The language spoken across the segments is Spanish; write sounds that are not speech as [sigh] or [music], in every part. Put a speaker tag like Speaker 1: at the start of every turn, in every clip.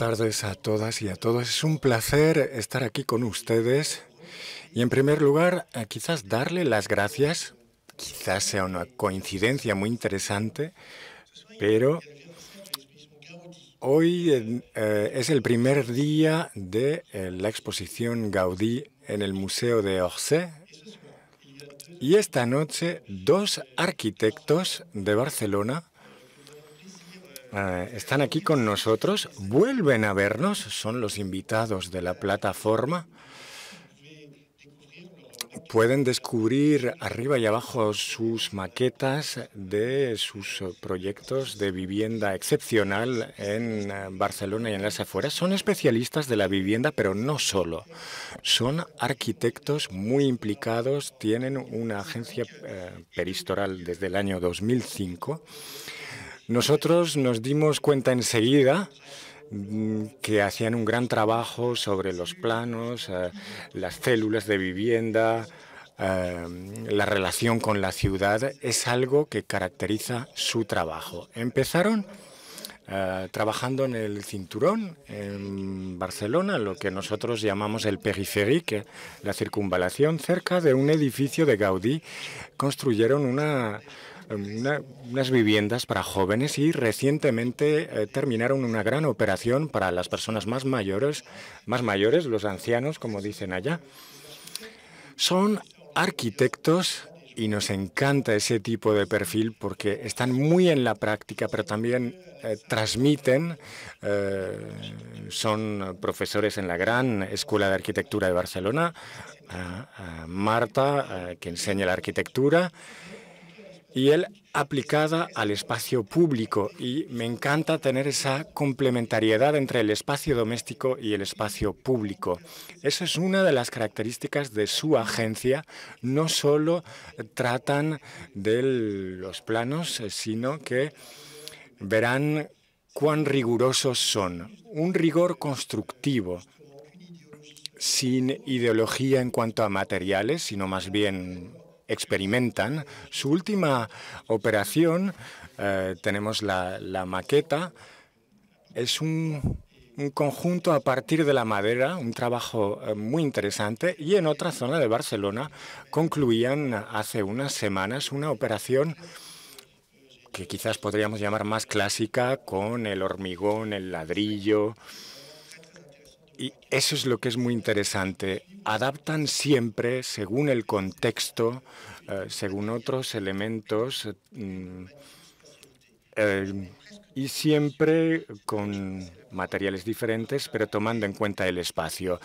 Speaker 1: tardes a todas y a todos. Es un placer estar aquí con ustedes. Y en primer lugar, eh, quizás darle las gracias, quizás sea una coincidencia muy interesante, pero hoy eh, es el primer día de eh, la exposición Gaudí en el Museo de Orsay. Y esta noche, dos arquitectos de Barcelona eh, están aquí con nosotros, vuelven a vernos, son los invitados de la plataforma. Pueden descubrir arriba y abajo sus maquetas de sus eh, proyectos de vivienda excepcional en eh, Barcelona y en las afueras. Son especialistas de la vivienda, pero no solo. Son arquitectos muy implicados, tienen una agencia peristoral desde el año 2005 nosotros nos dimos cuenta enseguida mm, que hacían un gran trabajo sobre los planos, eh, las células de vivienda, eh, la relación con la ciudad, es algo que caracteriza su trabajo. Empezaron eh, trabajando en el cinturón en Barcelona, lo que nosotros llamamos el periferique, la circunvalación, cerca de un edificio de Gaudí, construyeron una unas viviendas para jóvenes y recientemente eh, terminaron una gran operación para las personas más mayores, más mayores, los ancianos, como dicen allá. Son arquitectos y nos encanta ese tipo de perfil porque están muy en la práctica, pero también eh, transmiten, eh, son profesores en la gran Escuela de Arquitectura de Barcelona, Marta, que enseña la arquitectura, y él aplicada al espacio público. Y me encanta tener esa complementariedad entre el espacio doméstico y el espacio público. Esa es una de las características de su agencia. No solo tratan de los planos, eh, sino que verán cuán rigurosos son. Un rigor constructivo sin ideología en cuanto a materiales, sino más bien experimentan. Su última operación, eh, tenemos la, maqueta, es un, conjunto a partir de la madera, un trabajo eh, muy interesante, y en otra zona de Barcelona concluían hace unas semanas una operación que quizás podríamos llamar más clásica, con el hormigón, el ladrillo. Y eso es lo que es muy interesante adaptan siempre según el contexto, eh, según otros elementos eh, mm, eh, y siempre con materiales diferentes, pero tomando en cuenta el espacio.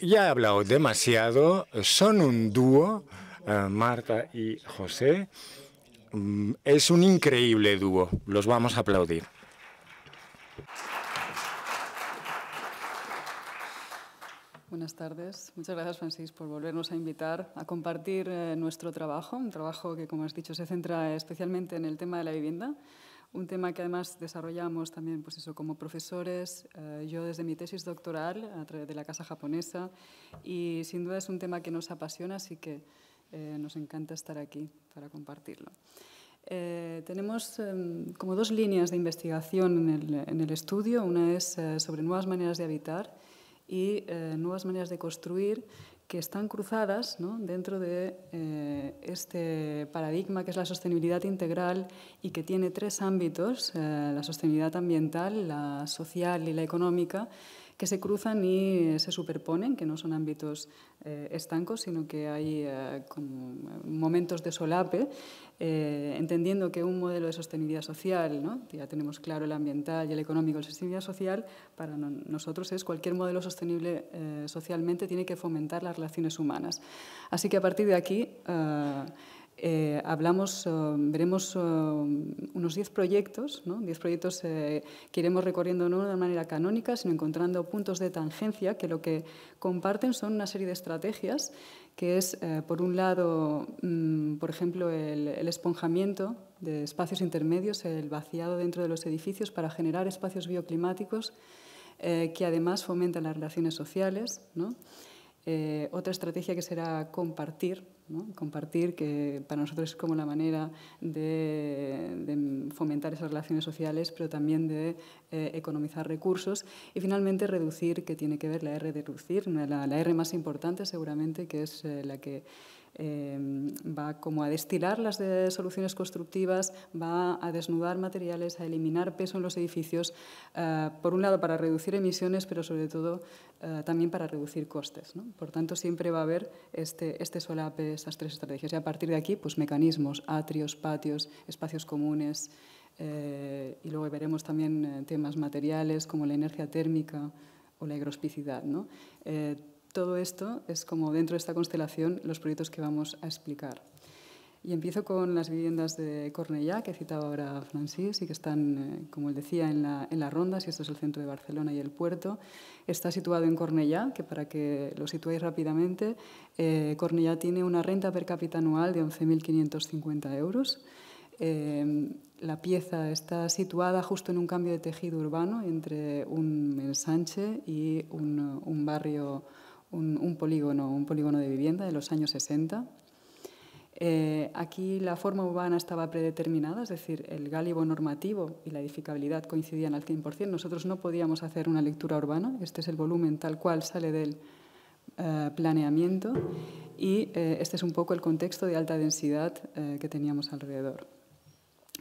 Speaker 1: Ya he hablado demasiado, son un dúo, Marta y José. Mm, es un increíble dúo, los vamos a aplaudir.
Speaker 2: Buenas tardes. Muchas gracias, Francis, por volvernos a invitar a compartir eh, nuestro trabajo, un trabajo que, como has dicho, se centra especialmente en el tema de la vivienda, un tema que además desarrollamos también pues eso, como profesores, eh, yo desde mi tesis doctoral a través de la Casa Japonesa, y sin duda es un tema que nos apasiona, así que eh, nos encanta estar aquí para compartirlo. tenemos em, como dos líneas de investigación en el, estudio. Una es sobre nuevas maneras de habitar y eh, nuevas maneras de construir que están cruzadas dentro de eh, este paradigma que es la sostenibilidad integral y que tiene tres ámbitos, eh, la sostenibilidad ambiental, la social y la económica, que se cruzan y se superponen, que no son ámbitos eh, estancos, sino que hay eh, eh, momentos de solape, entendiendo que un modelo de sostenibilidad social, ya tenemos claro el ambiental y el económico, la sostenibilidad social, para nosotros es cualquier modelo sostenible socialmente tiene que fomentar las relaciones humanas. Así que a partir de aquí... Eh, hablamos, eh, veremos eh, unos 10 proyectos, 10 proyectos que iremos recorriendo no de manera canónica, sino encontrando puntos de tangencia que lo que comparten son una serie de estrategias que es, por un lado, mm, por ejemplo, el, esponjamiento de espacios intermedios, el vaciado dentro de los edificios para generar espacios bioclimáticos que además fomentan las relaciones sociales. otra estrategia que será compartir compartir, que para nosotros es como la manera de, fomentar esas relaciones sociales, pero también de eh, economizar recursos. Y finalmente reducir, que tiene que ver la R de reducir, la, R más importante seguramente, que es eh, la que Em, va como a destilar las soluciones constructivas, va a desnudar materiales, a eliminar peso en los edificios, eh, por un lado para reducir emisiones, pero sobre todo eh, también para reducir costes. Por tanto, siempre va a haber este, este solape, esas tres estrategias. Y a partir de aquí, pues mecanismos, atrios, patios, espacios comunes, eh, y luego veremos también temas materiales como la energía térmica o la higrospicidad. ¿no? Todo esto es como dentro de esta constelación los proyectos que vamos a explicar. Y empiezo con las viviendas de Cornellá, que citaba ahora Francis, y que están, eh, como él decía, en la, en la ronda, si esto es el centro de Barcelona y el puerto. Está situado en Cornellá, que para que lo situéis rápidamente, eh, Cornellá tiene una renta per cápita anual de 11.550 euros. Eh, la pieza está situada justo en un cambio de tejido urbano entre un ensanche y un, un barrio un, polígono, de vivienda de los años 60. Eh, aquí la forma urbana estaba predeterminada, es decir, el gálibo normativo y la edificabilidad coincidían al 100%. Nosotros no podíamos hacer una lectura urbana, este es el volumen tal cual sale del eh, planeamiento y eh, este es un poco el contexto de alta densidad que teníamos alrededor.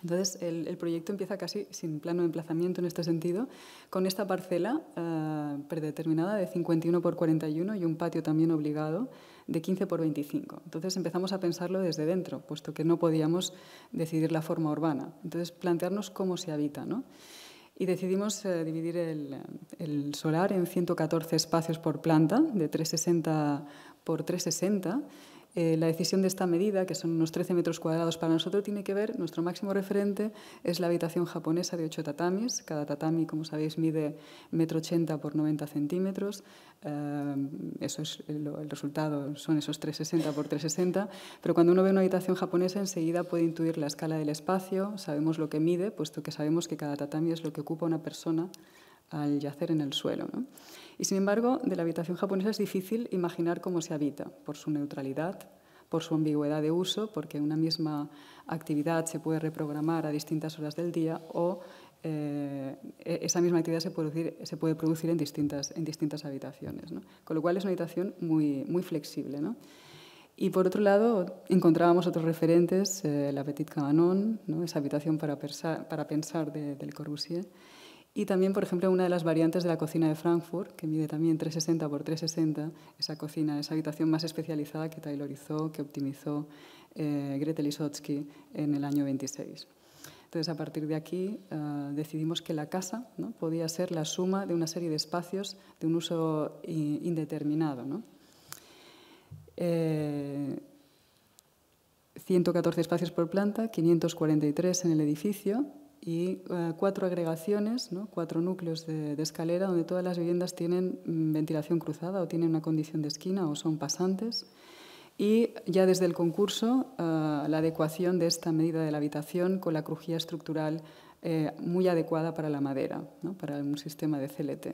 Speaker 2: Entonces, el, proyecto empieza casi sin plano de emplazamiento en este sentido, con esta parcela eh, predeterminada de 51 por 41 y un patio también obligado de 15 por 25. Entonces, empezamos a pensarlo desde dentro, puesto que no podíamos decidir la forma urbana. Entonces, plantearnos cómo se habita. ¿no? Y decidimos eh, dividir el, el solar en 114 espacios por planta, de 360 por 360 eh, la decisión de esta medida, que son unos 13 metros cuadrados para nosotros, tiene que ver, nuestro máximo referente es la habitación japonesa de ocho tatamis. Cada tatami, como sabéis, mide 1,80 m por 90 centímetros. Eh, eso es el, resultado, son esos 360 por 360. Pero cuando uno ve una habitación japonesa, enseguida puede intuir la escala del espacio, sabemos lo que mide, puesto que sabemos que cada tatami es lo que ocupa una persona al yacer en el suelo. ¿no? Y sin embargo, de la habitación japonesa es difícil imaginar cómo se habita, por su neutralidad, por su ambigüedad de uso, porque una misma actividad se puede reprogramar a distintas horas del día o eh, e-, esa misma actividad se puede producir, se puede producir en, distintas, en distintas habitaciones. Con lo cual es una habitación muy, muy flexible. Y por otro lado, encontrábamos otros referentes, eh, la Petit Cabanon, esa habitación para, para pensar del Corbusier y también, por ejemplo, una de las variantes de la cocina de Frankfurt, que mide también 360 por 360, esa cocina, esa habitación más especializada que taylorizó, que optimizó eh, Gretel Isotsky en el año 26. Entonces, a partir de aquí eh, decidimos que la casa podía ser la suma de una serie de espacios de un uso eh, indeterminado. 114 eh, espacios por planta, 543 en el edificio, y eh, cuatro agregaciones, cuatro núcleos de, escalera donde todas las viviendas tienen mm, ventilación cruzada o tienen una condición de esquina o son pasantes. Y ya desde el concurso, eh, la adecuación de esta medida de la habitación con la crujía estructural eh, muy adecuada para la madera, para un sistema de CLT.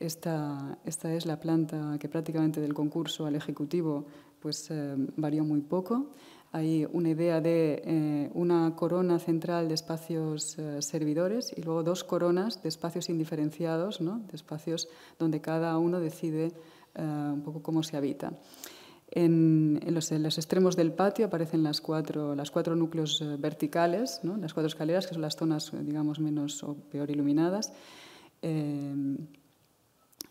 Speaker 2: Esta, esta, es la planta que prácticamente del concurso al ejecutivo pues, varió muy poco hay una idea de eh, una corona central de espacios eh, servidores y luego dos coronas de espacios indiferenciados, de espacios donde cada uno decide eh, un poco cómo se habita. En, los, extremos del patio aparecen las cuatro, las cuatro núcleos verticales, las cuatro escaleras, que son las zonas digamos, menos o peor iluminadas.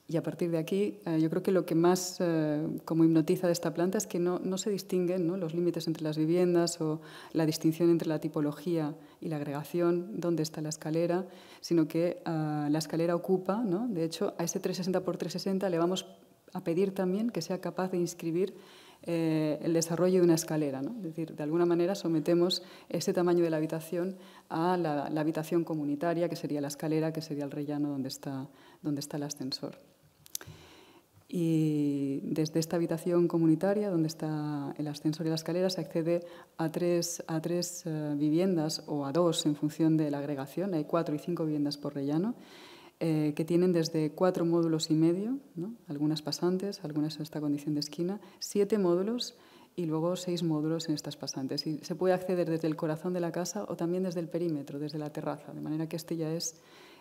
Speaker 2: Y a partir de aquí, eh, yo creo que lo que más eh, como hipnotiza de esta planta es que no, se distinguen los límites entre las viviendas o la distinción entre la tipología y la agregación, dónde está la escalera, sino que eh, la escalera ocupa, de hecho, a ese 360 por 360 le vamos a pedir también que sea capaz de inscribir el desarrollo de una escalera. Es decir, de alguna manera sometemos ese tamaño de la habitación a la, habitación comunitaria, que sería la escalera, que sería el rellano donde está el ascensor. Y desde esta habitación comunitaria, donde está el ascensor y la escalera, se accede a tres, a tres eh, viviendas o a dos en función de la agregación. Hay cuatro y cinco viviendas por rellano. Eh, que tienen desde cuatro módulos y medio, algunas pasantes, algunas en esta condición de esquina, siete módulos y luego seis módulos en estas pasantes. Y se puede acceder desde el corazón de la casa o también desde el perímetro, desde la terraza, de manera que este ya es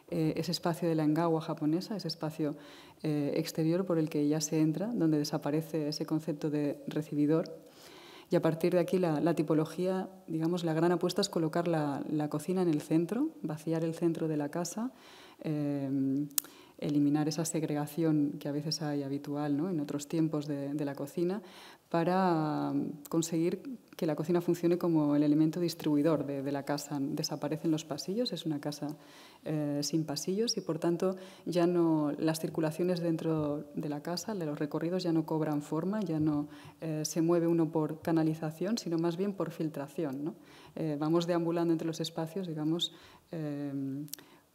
Speaker 2: eh, ese espacio de la engawa japonesa, ese espacio eh, exterior por el que ya se entra, donde desaparece ese concepto de recibidor. Y a partir de aquí la, tipología, digamos, la gran apuesta es colocar la, cocina en el centro, vaciar el centro de la casa, eh, eliminar esa segregación que a veces hay habitual ¿no? en otros tiempos de la cocina, para mm, conseguir que la cocina funcione como el elemento distribuidor de, la casa. Desaparecen los pasillos, es una casa eh, sin pasillos y por tanto ya no las circulaciones dentro de la casa, de los recorridos ya no cobran forma, ya no eh, se mueve uno por canalización, sino más bien por filtración. Eh, vamos deambulando entre los espacios, digamos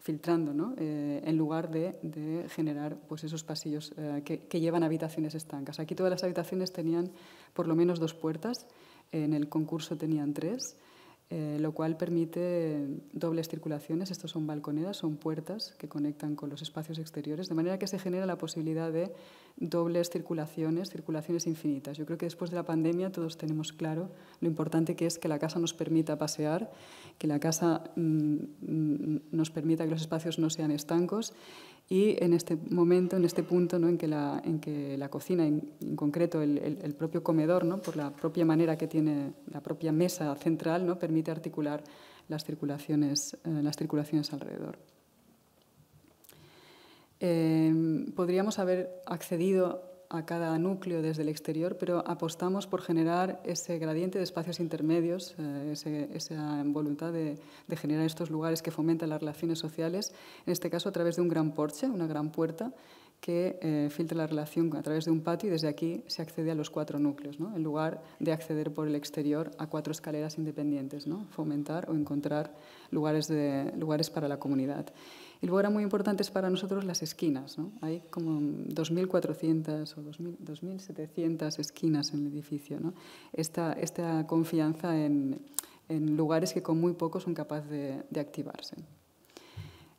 Speaker 2: filtrando, eh, en lugar de, generar pues, esos pasillos eh, que, llevan habitaciones estancas. Aquí todas las habitaciones tenían por lo menos dos puertas, en el concurso tenían tres, eh, lo cual permite dobles circulaciones. Estos son balconeras, son puertas que conectan con los espacios exteriores, de manera que se genera la posibilidad de dobles circulaciones, circulaciones infinitas. Yo creo que después de la pandemia todos tenemos claro lo importante que es que la casa nos permita pasear, que la casa mm, mm, nos permita que los espacios no sean estancos y en este momento, en este punto en, que la, en que la cocina, en, concreto el, propio comedor, ¿no? por la propia manera que tiene la propia mesa central, ¿no? permite articular las circulaciones, eh, las circulaciones alrededor. Em, podríamos haber accedido a cada núcleo desde el exterior, pero apostamos por generar ese gradiente de espacios intermedios, eh, esa voluntad de, generar estos lugares que fomentan las relaciones sociales, en este caso a través de un gran porche, una gran puerta que eh, filtra la relación a través de un patio y desde aquí se accede a los cuatro núcleos, ¿no? en lugar de acceder por el exterior a cuatro escaleras independientes, ¿no? fomentar o encontrar lugares, de, lugares para la comunidad. Y luego eran muy importantes para nosotros las esquinas. ¿no? Hay como 2.400 o 2.700 esquinas en el edificio. ¿no? Esta, confianza en, lugares que con muy poco son capaces de, activarse.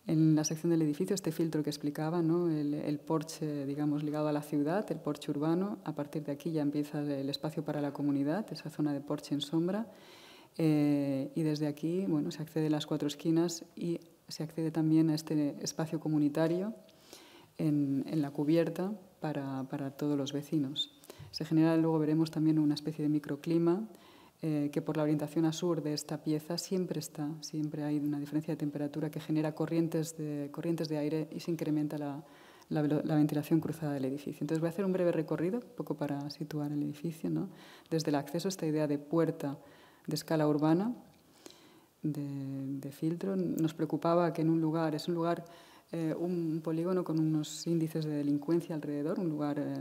Speaker 2: En la sección del edificio, este filtro que explicaba, ¿no? el, porche digamos, ligado a la ciudad, el porche urbano, a partir de aquí ya empieza el espacio para la comunidad, esa zona de porche en sombra. Eh, y desde aquí bueno, se accede a las cuatro esquinas y se accede también a este espacio comunitario en, la cubierta para, todos los vecinos. Se genera, luego veremos también una especie de microclima eh, que por la orientación a sur de esta pieza siempre está, siempre hay una diferencia de temperatura que genera corrientes de, corrientes de aire y se incrementa la, ventilación cruzada del edificio. Entonces voy a hacer un breve recorrido, un poco para situar el edificio, ¿no? desde el acceso a esta idea de puerta de escala urbana, de, filtro. Nos preocupaba que en un lugar, es un lugar eh, un polígono con unos índices de delincuencia alrededor, un lugar eh,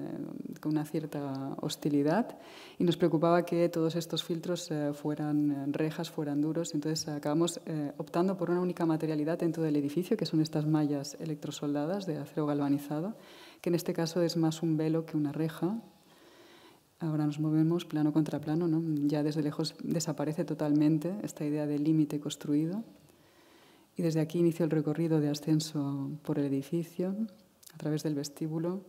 Speaker 2: con una cierta hostilidad, y nos preocupaba que todos estos filtros eh, fueran rejas, fueran duros. Entonces acabamos optando por una única materialidad dentro del edificio, que son estas mallas electrosoldadas de acero galvanizado, que en este caso es más un velo que una reja, Ahora nos movemos plano contra plano, ¿no? ya desde lejos desaparece totalmente esta idea del límite construido. Y desde aquí inicio el recorrido de ascenso por el edificio, a través del vestíbulo,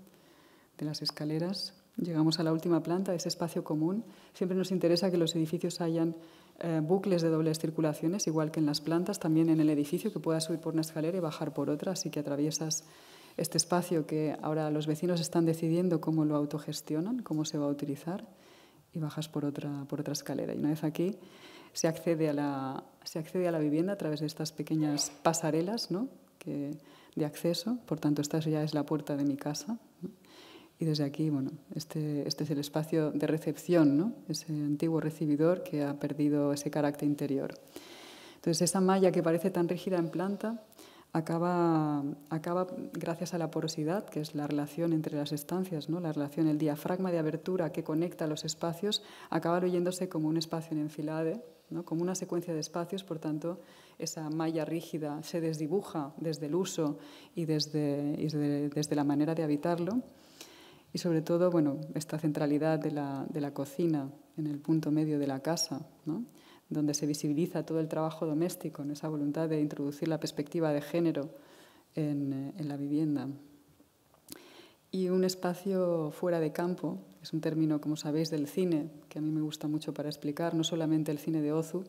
Speaker 2: de las escaleras. Llegamos a la última planta, ese espacio común. Siempre nos interesa que los edificios hayan eh, bucles de dobles circulaciones, igual que en las plantas, también en el edificio, que puedas subir por una escalera y bajar por otra, así que atraviesas este espacio que ahora los vecinos están decidiendo cómo lo autogestionan, cómo se va a utilizar, y bajas por otra, por otra escalera. Y una vez aquí se accede a la, se accede a la vivienda a través de estas pequeñas pasarelas de acceso, por tanto esta ya es la puerta de mi casa. Y desde aquí, bueno, este, este, es el espacio de recepción, ese antiguo recibidor que ha perdido ese carácter interior. Entonces, esa malla que parece tan rígida en planta, acaba, gracias a la porosidad, que es la relación entre las estancias, ¿no? la relación, el diafragma de abertura que conecta los espacios, acaba leyéndose como un espacio en enfilade, ¿no? como una secuencia de espacios, por tanto, esa malla rígida se desdibuja desde el uso y desde, la manera de habitarlo. Y sobre todo, esta centralidad de la, de la cocina en el punto medio de la casa, donde se visibiliza todo el trabajo doméstico, en esa voluntad de introducir la perspectiva de género en, eh, en la vivienda. Y un espacio fuera de campo, es un término, como sabéis, del cine, que a mí me gusta mucho para explicar, no solamente el cine de Ozu,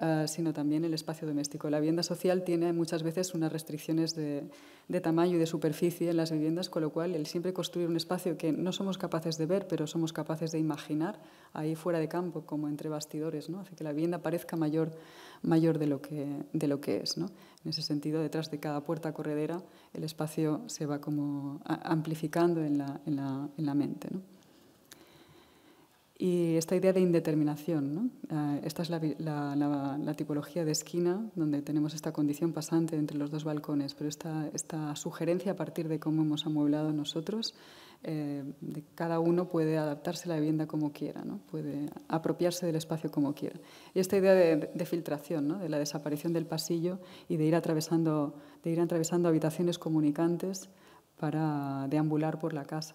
Speaker 2: eh, sino también el espacio doméstico. La vivienda social tiene muchas veces unas restricciones de, tamaño y de superficie en las viviendas, con lo cual el siempre construir un espacio que no somos capaces de ver, pero somos capaces de imaginar ahí fuera de campo, como entre bastidores, ¿no? hace que la vivienda parezca mayor, de, lo que, es. En ese sentido, detrás de cada puerta corredera, el espacio se va como amplificando en la, mente. Y esta idea de indeterminación, eh, esta es la, tipología de esquina, donde tenemos esta condición pasante entre los dos balcones, pero esta, sugerencia a partir de cómo hemos amueblado nosotros, eh, cada uno puede adaptarse a la vivienda como quiera, puede apropiarse del espacio como quiera. Y esta idea de, filtración, de la desaparición del pasillo y de ir atravesando habitaciones comunicantes para deambular por la casa.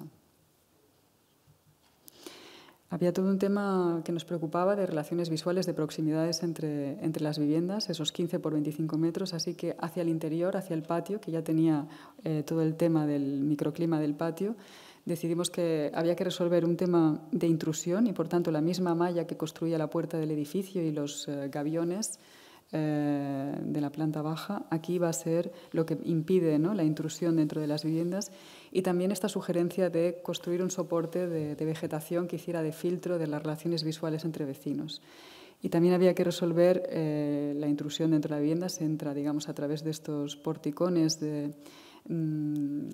Speaker 2: Había todo un tema que nos preocupaba de relaciones visuales, de proximidades entre, las viviendas, esos 15 por 25 metros, así que hacia el interior, hacia el patio, que ya tenía eh, todo el tema del microclima del patio, decidimos que había que resolver un tema de intrusión y, por tanto, la misma malla que construía la puerta del edificio y los eh, gaviones eh, de la planta baja, aquí va a ser lo que impide la intrusión dentro de las viviendas y también esta sugerencia de construir un soporte de, vegetación que hiciera de filtro de las relaciones visuales entre vecinos. Y también había que resolver eh, la intrusión dentro de la vivienda, se entra digamos, a través de estos porticones de, mm,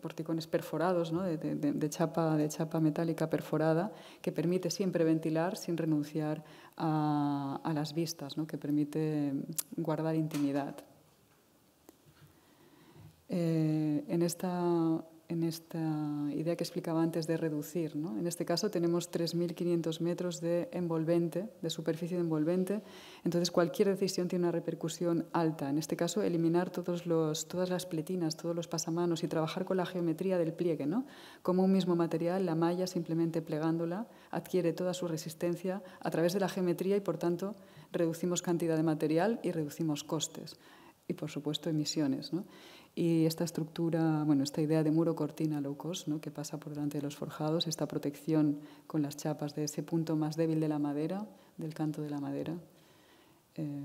Speaker 2: porticones perforados, ¿no? de, chapa, de chapa metálica perforada, que permite siempre ventilar sin renunciar a, las vistas, que permite guardar intimidad. Eh, en, esta, en esta idea que explicaba antes de reducir. ¿no? En este caso tenemos 3.500 metros de envolvente, de superficie de envolvente, entonces cualquier decisión tiene una repercusión alta. En este caso, eliminar todos los, todas las pletinas, todos los pasamanos y trabajar con la geometría del pliegue. ¿no? Como un mismo material, la malla simplemente plegándola adquiere toda su resistencia a través de la geometría y, por tanto, reducimos cantidad de material y reducimos costes y, por supuesto, emisiones. ¿no? Y esta estructura, bueno, esta idea de muro cortina locos ¿no? que pasa por delante de los forjados, esta protección con las chapas de ese punto más débil de la madera, del canto de la madera, eh,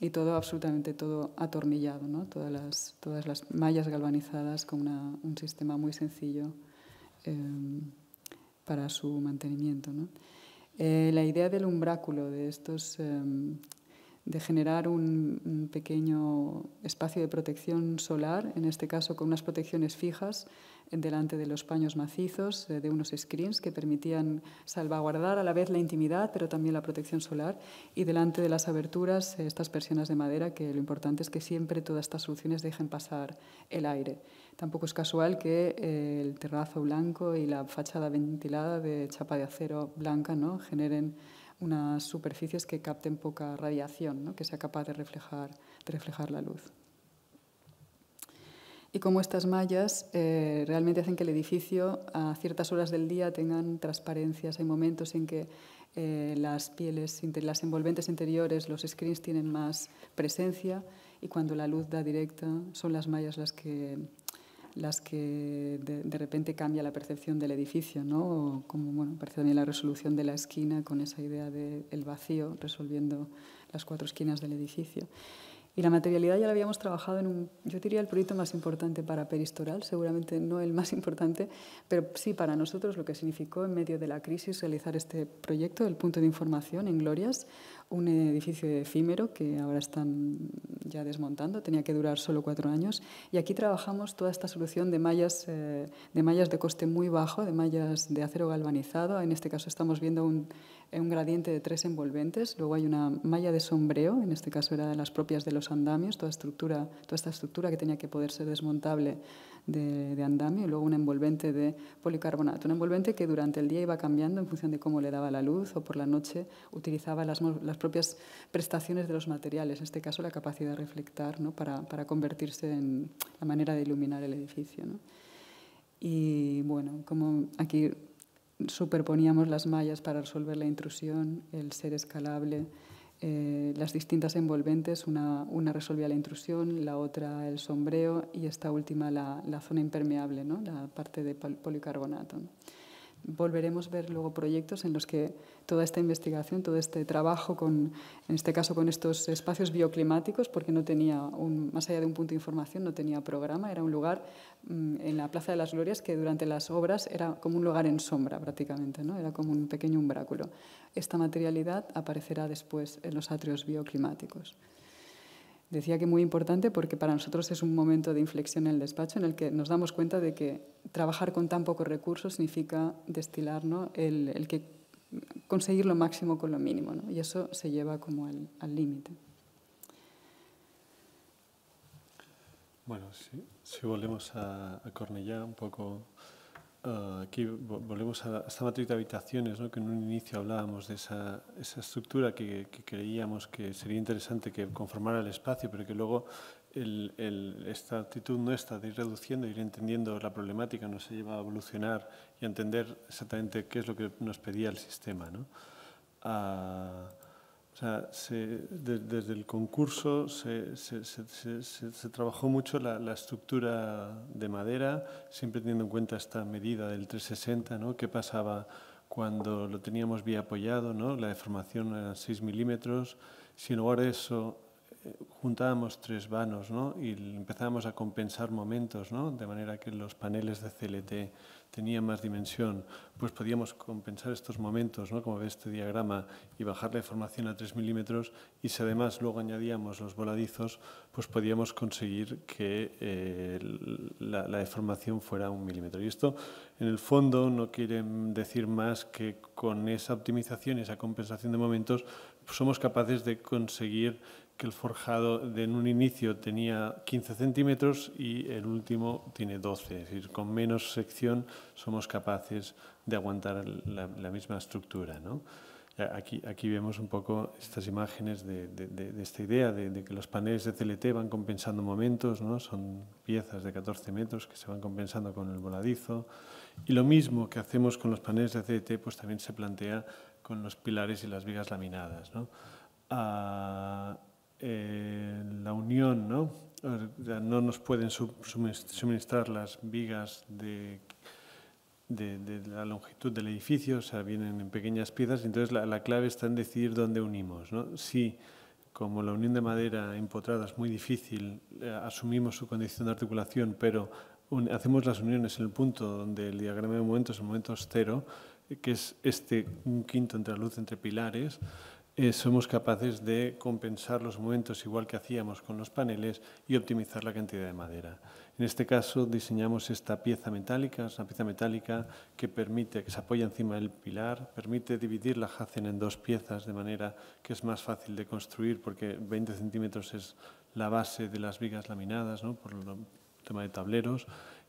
Speaker 2: y todo, absolutamente todo atornillado, ¿no? todas, las, todas las mallas galvanizadas con un sistema muy sencillo eh, para su mantenimiento. ¿no? Eh, la idea del umbráculo, de estos de generar un, pequeño espacio de protección solar, en este caso con unas protecciones fijas delante de los paños macizos, eh, de unos screens que permitían salvaguardar a la vez la intimidad, pero también la protección solar, y delante de las aberturas eh, estas persianas de madera, que lo importante es que siempre todas estas soluciones dejen pasar el aire. Tampoco es casual que eh, el terrazo blanco y la fachada ventilada de chapa de acero blanca ¿no? generen unas superficies que capten poca radiación, que sea capaz de reflejar, la luz. Y como estas mallas eh, realmente hacen que el edificio a ciertas horas del día tengan transparencias. Hay momentos en que eh, las pieles, las envolventes interiores, los screens tienen más presencia y cuando la luz da directa son las mallas las que las que de, repente cambia la percepción del edificio, ¿no? como bueno, la resolución de la esquina con esa idea del vacío resolviendo las cuatro esquinas del edificio. Y la materialidad ya la habíamos trabajado en un, yo diría, el proyecto más importante para Peristoral, seguramente no el más [laughs] importante, pero sí para nosotros lo que significó en medio de la crisis realizar este proyecto, el punto de información en Glorias, un edificio efímero que ahora están ya desmontando, tenía que durar solo cuatro años. Y aquí trabajamos toda esta solución de mallas, eh, de, mallas de coste muy bajo, de mallas de acero galvanizado. En este caso estamos viendo un un gradiente de tres envolventes, luego hay una malla de sombreo, en este caso era de las propias de los andamios, toda, estructura, toda esta estructura que tenía que poder ser desmontable de, andamio, y luego un envolvente de policarbonato, un envolvente que durante el día iba cambiando en función de cómo le daba la luz o por la noche utilizaba las, las propias prestaciones de los materiales, en este caso la capacidad de reflectar ¿no? para, para, convertirse en la manera de iluminar el edificio. ¿no? Y bueno, como aquí superponíamos las mallas para resolver la intrusión, el ser escalable, eh, las distintas envolventes, una, resolvía la intrusión, la otra el sombreo y esta última la, zona impermeable, la parte de policarbonato volveremos a ver luego proyectos en los que toda esta investigación, todo este trabajo, con, en este caso con estos espacios bioclimáticos, porque no tenía, un, más allá de un punto de información, no tenía programa, era un lugar mm, en la Plaza de las Glorias que durante las obras era como un lugar en sombra prácticamente, ¿no? era como un pequeño umbráculo. Esta materialidad aparecerá después en los atrios bioclimáticos. Decía que muy importante porque para nosotros es un momento de inflexión en el despacho en el que nos damos cuenta de que trabajar con tan pocos recursos significa destilar ¿no? el, que conseguir lo máximo con lo mínimo y eso se lleva como al límite.
Speaker 3: bueno, si volvemos a, a un poco... Ah, aquí volvemos a, esta matriz de habitaciones, ¿no? que en un inicio hablábamos de esa, estructura que, creíamos que sería interesante que conformara el espacio, pero que luego esta actitud nuestra de ir reduciendo, ir entendiendo la problemática, nos lleva a evolucionar y a entender exactamente qué es lo que nos pedía el sistema. ¿no? Ah, o sea, desde el concurso se, trabajó mucho la, estructura de madera, siempre teniendo en cuenta esta medida del 360, ¿no? ¿Qué pasaba cuando lo teníamos bien apoyado? ¿no? La deformación era 6 milímetros. Si en lugar de eso eh, juntábamos tres vanos ¿no? y empezábamos a compensar momentos, ¿no? de manera que los paneles de CLT tenía más dimensión, pues podíamos compensar estos momentos, ¿no? como ve este diagrama, y bajar la deformación a 3 milímetros, y si además luego añadíamos los voladizos, pues podíamos conseguir que eh, la, deformación fuera un milímetro. Y esto, en el fondo, no quiere decir más que con esa optimización, esa compensación de momentos, somos capaces de conseguir que el forjado en un inicio tenía 15 centímetros y el último tiene 12. Es decir, con menos sección somos capaces de aguantar la, misma estructura. ¿no? Aquí, aquí, vemos un poco estas imágenes de, esta idea de, que los paneles de CLT van compensando momentos, ¿no? son piezas de 14 metros que se van compensando con el voladizo. Y lo mismo que hacemos con los paneles de CLT, pues también se plantea con los pilares y las vigas laminadas. ¿no? Ah, eh, la unión, ¿no? no nos pueden suministrar las vigas de, de, la longitud del edificio, o sea, vienen en pequeñas piezas, entonces la, clave está en decidir dónde unimos, ¿no? Si, como la unión de madera empotrada es muy difícil, eh, asumimos su condición de articulación, pero hacemos las uniones en el punto donde el diagrama de momentos es el momento cero, eh, que es este un quinto entre la luz entre pilares, eh, somos capaces de compensar los momentos igual que hacíamos con los paneles y optimizar la cantidad de madera. En este caso diseñamos esta pieza metálica, es una pieza metálica que permite, que se apoya encima del pilar, permite dividir la jacen en dos piezas de manera que es más fácil de construir porque 20 centímetros es la base de las vigas laminadas, por el tema de tableros,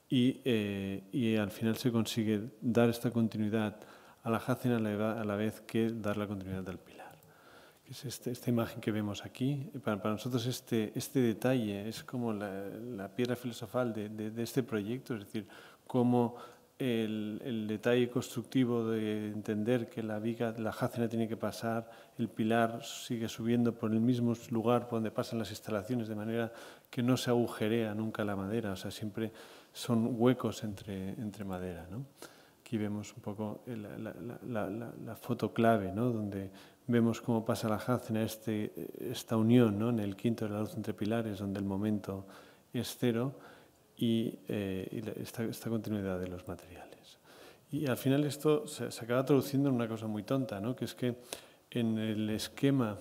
Speaker 3: eh, y, al final se consigue dar esta continuidad a la jacen a la, vez que dar la continuidad del es este, esta imagen que vemos aquí, eh, para, para nosotros este, este, detalle es como la, piedra filosofal de, de, este proyecto, es decir, cómo el, el, detalle constructivo de entender que la viga, la jácena tiene que pasar, el pilar sigue subiendo por el mismo lugar por donde pasan las instalaciones, de manera que no se agujerea nunca la madera, o sea, siempre son huecos entre, entre madera. ¿no? Aquí vemos un poco la, la, la foto clave, ¿no? donde vemos cómo pasa la Hazna, este, esta unión ¿no? en el quinto de la luz entre pilares, donde el momento es cero, y, eh, esta, continuidad de los materiales. Y al final esto se, se, acaba traduciendo en una cosa muy tonta, ¿no? que es que en el esquema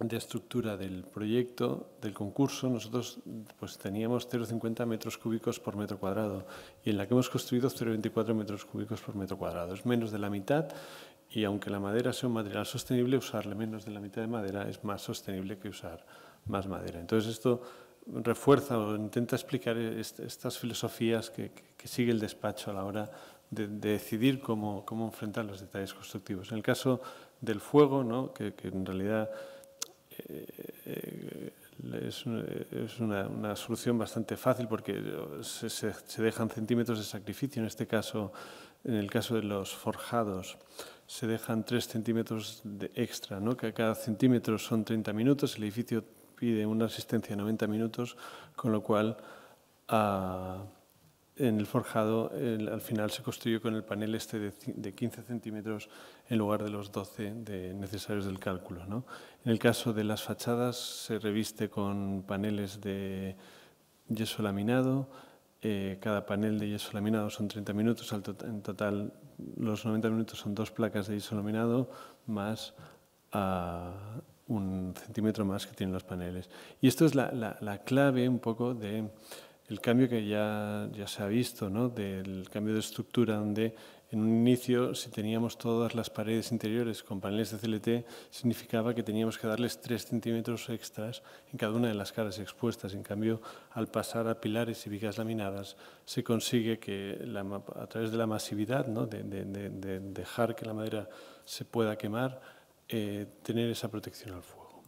Speaker 3: de estructura del proyecto, del concurso, nosotros pues, teníamos 0,50 metros cúbicos por metro cuadrado y en la que hemos construido 0,24 metros cúbicos por metro cuadrado. Es menos de la mitad y aunque la madera sea un material sostenible, usarle menos de la mitad de madera es más sostenible que usar más madera. Entonces esto refuerza o intenta explicar estas filosofías que, sigue el despacho a la hora de, decidir cómo, cómo, enfrentar los detalles constructivos. En el caso del fuego, ¿no? que, en realidad eh, eh, es, es una, solución bastante fácil porque se, se, dejan centímetros de sacrificio, en este caso, en el caso de los forjados, se dejan 3 centímetros de extra, ¿no? que cada centímetro son 30 minutos, el edificio pide una asistencia de 90 minutos, con lo cual ah, en el forjado al final se construyó con el panel este de, 15 centímetros en lugar de los 12 de necesarios del cálculo. En el caso de las fachadas se reviste con paneles de yeso laminado, eh, cada panel de yeso laminado son 30 minutos, en total los 90 minutos son dos placas de isolaminado más ah, un centímetro más que tienen los paneles. Y esto es la, la, clave un poco del el cambio que ya, ya se ha visto, ¿no? del cambio de estructura donde en un inicio, si teníamos todas las paredes interiores con paneles de CLT, significaba que teníamos que darles 3 centímetros extras en cada una de las caras expuestas. En cambio, al pasar a pilares y vigas laminadas, se consigue que a través de la masividad, de, dejar que la madera se pueda quemar, eh, tener esa protección al fuego.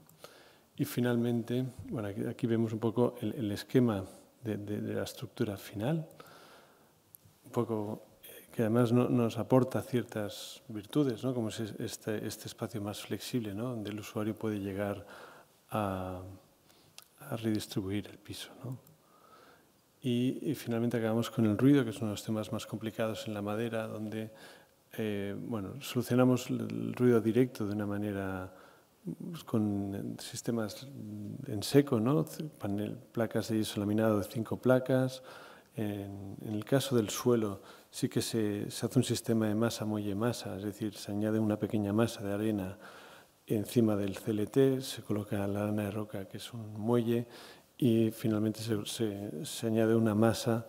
Speaker 3: Y finalmente, bueno, aquí, vemos un poco el, esquema de, de la estructura final. Un poco que además nos aporta ciertas virtudes, ¿no? como es este, este, espacio más flexible, ¿no? donde el usuario puede llegar a, redistribuir el piso. ¿no? Y, finalmente acabamos con el ruido, que es uno de los temas más complicados en la madera, donde eh, bueno, solucionamos el ruido directo de una manera pues, con sistemas en seco, ¿no? Panel, placas de yeso laminado de cinco placas. En, en el caso del suelo, sí que se, hace un sistema de masa muelle masa, es decir, se añade una pequeña masa de arena encima del CLT, se coloca la arena de roca, que es un muelle, y finalmente se, añade una masa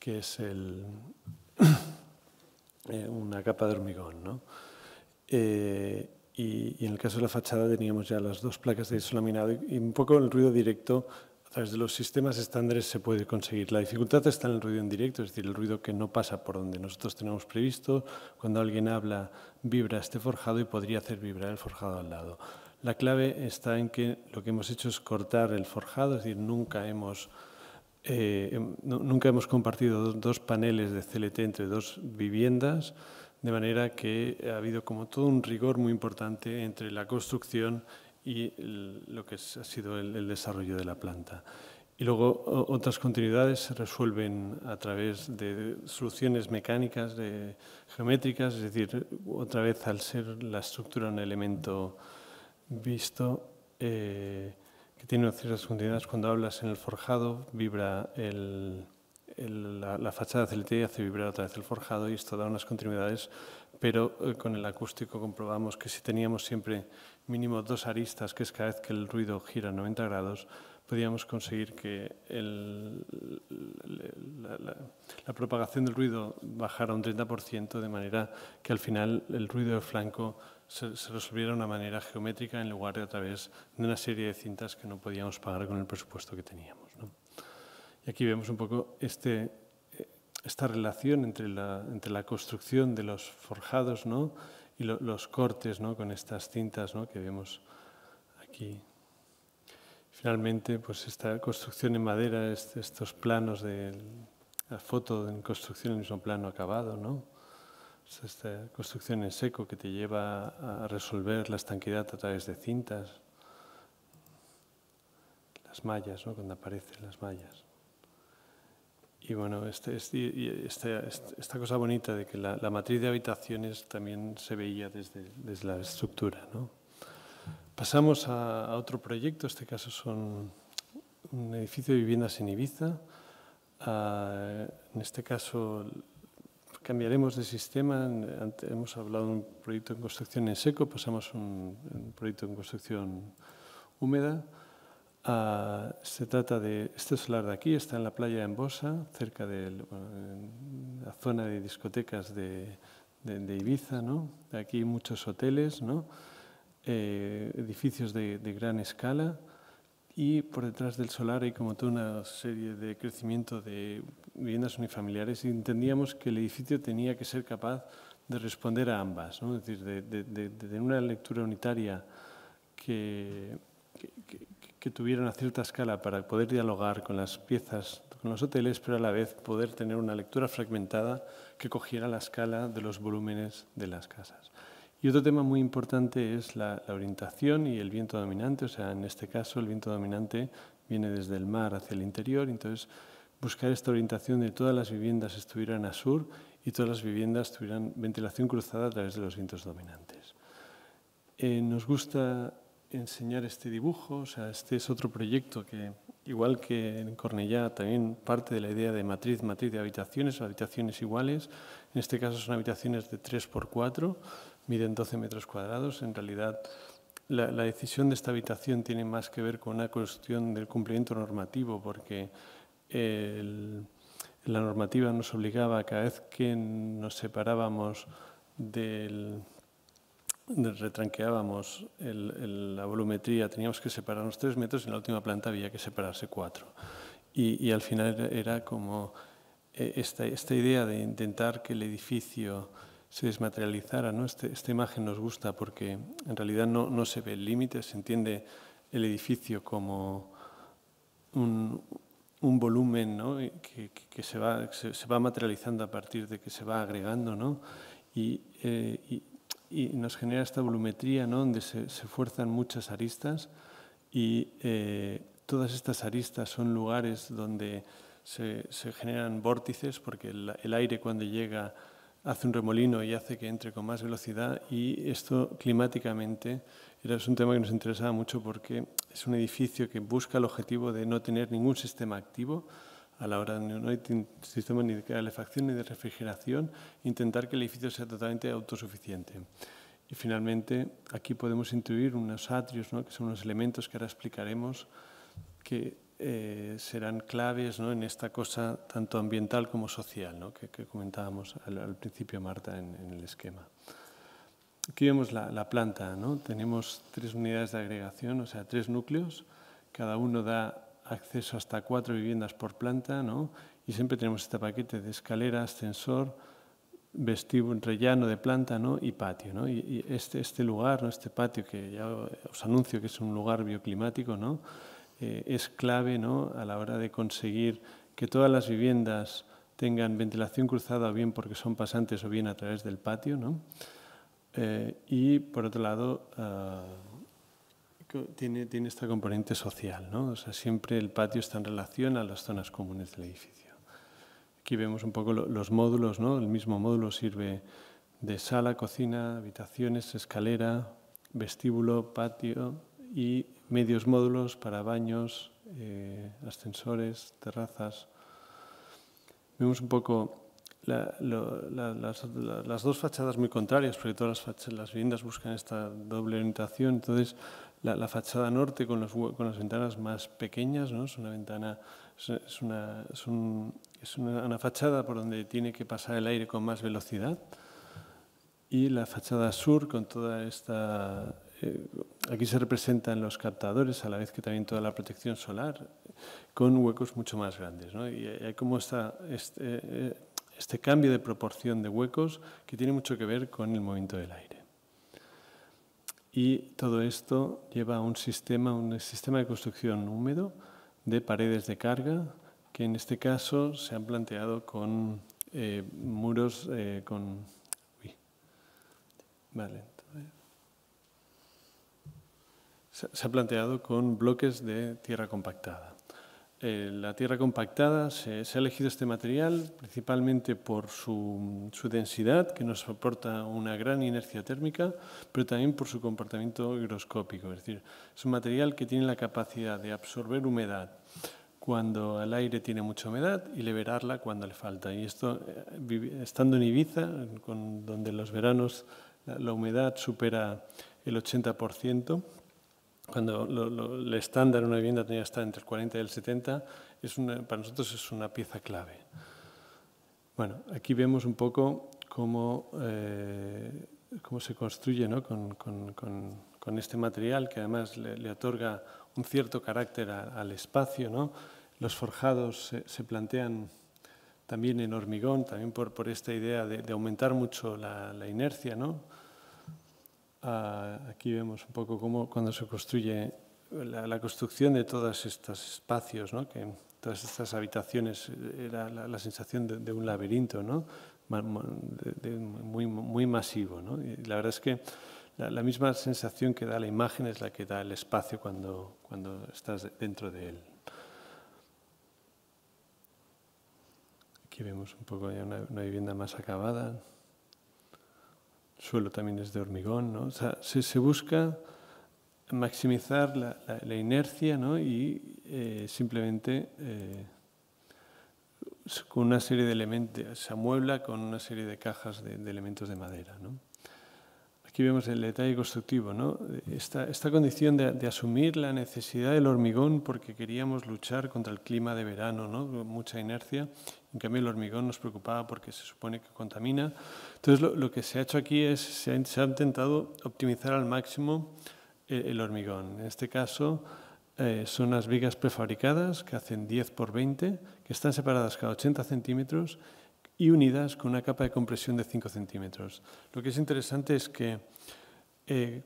Speaker 3: que es el, [coughs] eh, una capa de hormigón. Eh, y, en el caso de la fachada teníamos ya las dos placas de aislaminado y un poco el ruido directo a través de los sistemas estándares se puede conseguir. La dificultad está en el ruido en directo, es decir, el ruido que no pasa por donde nosotros tenemos previsto. Cuando alguien habla, vibra este forjado y podría hacer vibrar el forjado al lado. La clave está en que lo que hemos hecho es cortar el forjado, es decir, nunca hemos, eh, em, nunca hemos compartido dos, paneles de CLT entre dos viviendas, de manera que ha habido como todo un rigor muy importante entre la construcción y lo que es, ha sido el, desarrollo de la planta. Y luego otras continuidades se resuelven a través de soluciones mecánicas, de, geométricas, es decir, otra vez al ser la estructura un elemento visto eh, que tiene ciertas continuidades, cuando hablas en el forjado vibra el, la, fachada de y hace vibrar otra vez el forjado y esto da unas continuidades, pero eh, con el acústico comprobamos que si teníamos siempre mínimo dos aristas, que es cada vez que el ruido gira 90 grados, podíamos conseguir que la, propagación del ruido bajara un 30%, de manera que al final el ruido de flanco se, resolviera de una manera geométrica en lugar de a través de una serie de cintas que no podíamos pagar con el presupuesto que teníamos. Y aquí vemos un poco este, eh, esta relación entre la, entre la construcción de los forjados ¿no? y los cortes con estas cintas que vemos aquí. Finalmente, pues esta construcción en madera, estos planos de la foto en construcción el mismo plano acabado, ¿no? esta construcción en seco que te lleva a resolver la estanquidad a través de cintas, las mallas, ¿no? cuando aparecen las mallas. Y bueno, este, este, este, esta cosa bonita de que la, matriz de habitaciones también se veía desde, desde la estructura. ¿no? Pasamos a, otro proyecto, en este caso son un edificio de viviendas en Ibiza. Ah, en este caso cambiaremos de sistema. hemos hablado de un proyecto en construcción en seco, pasamos a un proyecto en construcción húmeda. Ah, se trata de este solar de aquí, está en la playa de Embosa, cerca de la zona de discotecas de, de, Ibiza. ¿no? Aquí hay muchos hoteles, ¿no? Eh, edificios de, gran escala y por detrás del solar hay como toda una serie de crecimiento de viviendas unifamiliares y entendíamos que el edificio tenía que ser capaz de responder a ambas, ¿no? es decir, de, de, de una lectura unitaria que, que, que tuviera a cierta escala para poder dialogar con las piezas, con los hoteles, pero a la vez poder tener una lectura fragmentada que cogiera la escala de los volúmenes de las casas. Y otro tema muy importante es la, orientación y el viento dominante, o sea, en este caso el viento dominante viene desde el mar hacia el interior, entonces buscar esta orientación de todas las viviendas estuvieran a sur y todas las viviendas tuvieran ventilación cruzada a través de los vientos dominantes. Eh, nos gusta enseñar este dibujo, o sea, este es otro proyecto que, igual que en Cornellá, también parte de la idea de matriz, matriz de habitaciones, o habitaciones iguales, en este caso son habitaciones de 3x4, miden 12 metros cuadrados, en realidad la, decisión de esta habitación tiene más que ver con una cuestión del cumplimiento normativo, porque la normativa nos obligaba cada vez que nos separábamos del retranqueábamos la volumetría, teníamos que separarnos tres metros, y en la última planta había que separarse cuatro. Y, al final era como eh, esta, idea de intentar que el edificio se desmaterializara, ¿no? Este, esta imagen nos gusta porque en realidad no, se ve el límite, se entiende el edificio como un, volumen que, se, va, materializando a partir de que se va agregando. ¿no? y eh, y nos genera esta volumetría ¿no? donde se, fuerzan muchas aristas y eh, todas estas aristas son lugares donde se, generan vórtices porque el, el, aire cuando llega hace un remolino y hace que entre con más velocidad y esto climáticamente era un tema que nos interesaba mucho porque es un edificio que busca el objetivo de no tener ningún sistema activo, a la hora de no hay sistema ni de calefacción ni de refrigeración, intentar que el edificio sea totalmente autosuficiente. Y finalmente, aquí podemos intuir unos atrios, que son unos elementos que ahora explicaremos, que eh, serán claves en esta cosa tanto ambiental como social, que, comentábamos al, principio, Marta, en, el esquema. Aquí vemos la, planta, Tenemos tres unidades de agregación, o sea, tres núcleos. Cada uno da acceso hasta cuatro viviendas por planta, ¿no? y siempre tenemos este paquete de escalera, ascensor, vestíbulo, rellano de planta ¿no? y patio. ¿no? Y, este, este, lugar, ¿no? este patio, que ya os anuncio que es un lugar bioclimático, ¿no? Eh, es clave ¿no? a la hora de conseguir que todas las viviendas tengan ventilación cruzada, bien porque son pasantes o bien a través del patio. ¿no? Eh, y por otro lado, ah, tiene, tiene esta componente social, ¿no? O sea, siempre el patio está en relación a las zonas comunes del edificio. Aquí vemos un poco los módulos, ¿no? El mismo módulo sirve de sala, cocina, habitaciones, escalera, vestíbulo, patio y medios módulos para baños, eh, ascensores, terrazas. Vemos un poco las, las, dos fachadas muy contrarias, porque todas las, las, viviendas buscan esta doble orientación. Entonces, la, fachada norte con, los, con, las ventanas más pequeñas, ¿no? Es una ventana, es, es, una, fachada por donde tiene que pasar el aire con más velocidad. Y la fachada sur con toda esta... Eh, aquí se representan los captadores, a la vez que también toda la protección solar, con huecos mucho más grandes. Y hay como este, eh, este cambio de proporción de huecos que tiene mucho que ver con el movimiento del aire y todo esto lleva a un sistema, un sistema de construcción húmedo de paredes de carga que en este caso se han planteado con eh, muros eh, con... se ha planteado con bloques de tierra compactada. Eh, la tierra compactada, se, ha elegido este material principalmente por su, densidad, que nos aporta una gran inercia térmica, pero también por su comportamiento higroscópico. Es decir, es un material que tiene la capacidad de absorber humedad cuando el aire tiene mucha humedad y liberarla cuando le falta. Y esto, eh, estando en Ibiza, con, donde en los veranos la humedad supera el 80%, cuando el estándar en una vivienda tenía que estar entre el 40 y el 70, es para nosotros es una pieza clave. Bueno, aquí vemos un poco cómo, eh, cómo se construye ¿no? con, con, con, con, este material, que además le, otorga un cierto carácter al espacio. ¿no? Los forjados se, plantean también en hormigón, también por, por esta idea de, aumentar mucho la, la inercia, ¿no? Ah, aquí vemos un poco cómo cuando se construye la, construcción de todos estos espacios, que todas estas habitaciones eh, era la, sensación de, un laberinto, muy, masivo. Y la verdad es que la, misma sensación que da la imagen es la que da el espacio cuando, estás dentro de él. Aquí vemos un poco una vivienda más acabada suelo también es de hormigón, O sea, se, busca maximizar la, inercia ¿no? y eh, simplemente eh, con una serie de elementos, se amuebla con una serie de cajas de, elementos de madera. ¿no? Aquí vemos el detalle constructivo, ¿no? esta, condición de, de, asumir la necesidad del hormigón porque queríamos luchar contra el clima de verano, ¿no? mucha inercia, en cambio, el hormigón nos preocupaba porque se supone que contamina. Entonces, lo, que se ha hecho aquí es, se ha, se ha intentado optimizar al máximo eh, el, hormigón. En este caso, eh, son las vigas prefabricadas que hacen 10 por 20, que están separadas cada 80 centímetros y unidas con una capa de compresión de 5 centímetros. Lo que es interesante es que eh,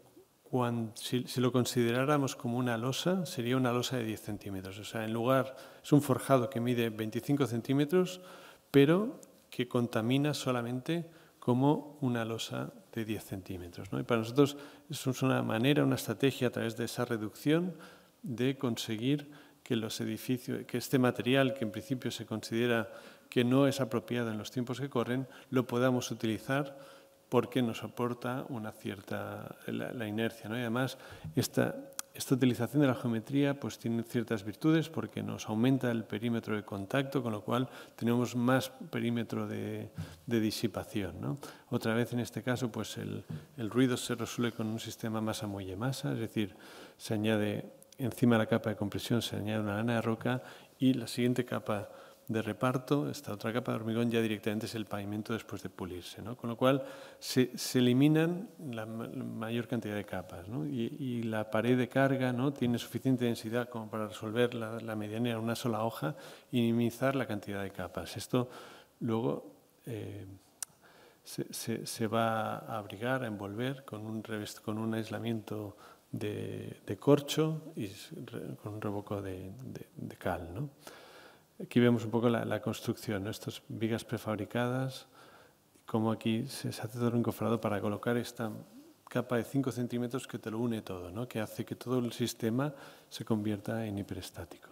Speaker 3: si, lo consideráramos como una losa, sería una losa de 10 centímetros. O sea, en lugar, es un forjado que mide 25 centímetros, pero que contamina solamente como una losa de 10 centímetros. ¿no? Y para nosotros es una manera, una estrategia a través de esa reducción de conseguir que los edificios, que este material que en principio se considera que no es apropiado en los tiempos que corren, lo podamos utilizar porque nos aporta una cierta la, inercia. ¿no? Y además, esta, esta utilización de la geometría pues, tiene ciertas virtudes porque nos aumenta el perímetro de contacto, con lo cual tenemos más perímetro de, disipación. Otra vez, en este caso, pues el, ruido se resuelve con un sistema masa-muelle-masa, es decir, se añade encima de la capa de compresión, se añade una lana de roca y la siguiente capa de reparto, esta otra capa de hormigón ya directamente es el pavimento después de pulirse, con lo cual se, eliminan la, mayor cantidad de capas y, la pared de carga ¿no? tiene suficiente densidad como para resolver la, la medianera en una sola hoja y minimizar la cantidad de capas. Esto luego eh, se, va a abrigar, a envolver con un, con un aislamiento de, corcho y con un revoco de, cal. Aquí vemos un poco la, construcción, estas vigas prefabricadas, cómo aquí se, hace todo un encofrado para colocar esta capa de 5 centímetros que te lo une todo, ¿no? que hace que todo el sistema se convierta en hiperestático.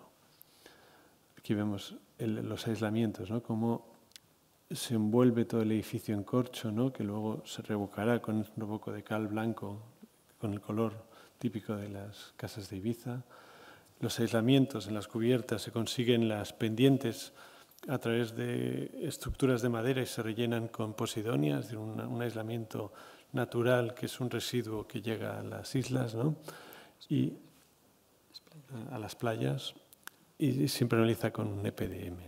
Speaker 3: Aquí vemos los aislamientos, ¿no? cómo se envuelve todo el edificio en corcho, ¿no? que luego se revocará con un poco de cal blanco, con el color típico de las casas de Ibiza los aislamientos en las cubiertas, se consiguen las pendientes a través de estructuras de madera y se rellenan con posidonia, es un, aislamiento natural que es un residuo que llega a las islas y a las playas y siempre analiza con un EPDM.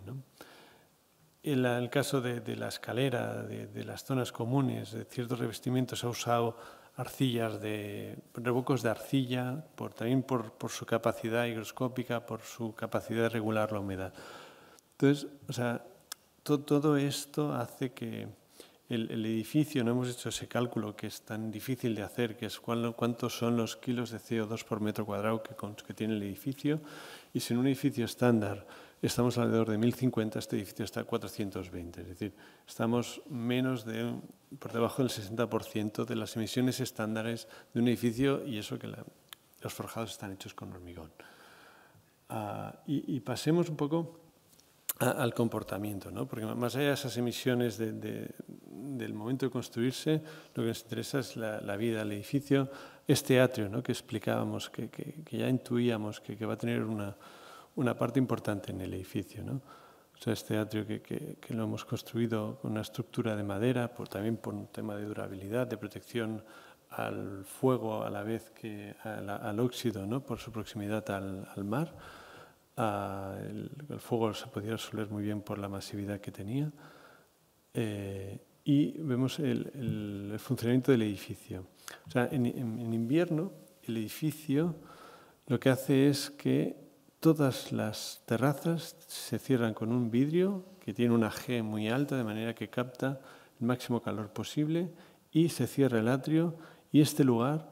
Speaker 3: En el caso de, la escalera, de, las zonas comunes, de ciertos revestimientos, se ha usado arcillas de revocos de arcilla, por, también por, su capacidad higroscópica, por su capacidad de regular la humedad. Entonces, o sea, todo esto hace que el, edificio, no hemos hecho ese cálculo que es tan difícil de hacer, que es cuántos son los kilos de CO2 por metro cuadrado que, que tiene el edificio, y si en un edificio estándar estamos alrededor de 1050, este edificio está a 420, es decir, estamos menos de, por debajo del 60% de las emisiones estándares de un edificio y eso que los forjados están hechos con hormigón. Ah, y, pasemos un poco al comportamiento, ¿no? porque más allá de esas emisiones del momento de construirse, lo que nos interesa es la, vida del edificio, este atrio ¿no? que explicábamos, que, que, ya intuíamos que va a tener una una parte importante en el edificio. ¿no? O sea, este atrio que, lo hemos construido con una estructura de madera, por, también por un tema de durabilidad, de protección al fuego a la vez que al, óxido, ¿no? por su proximidad al, mar. Ah, el, fuego se podía resolver muy bien por la masividad que tenía. Eh, y vemos el, funcionamiento del edificio. O sea, en invierno, el edificio lo que hace es que Todas las terrazas se cierran con un vidrio que tiene una G muy alta de manera que capta el máximo calor posible y se cierra el atrio y este lugar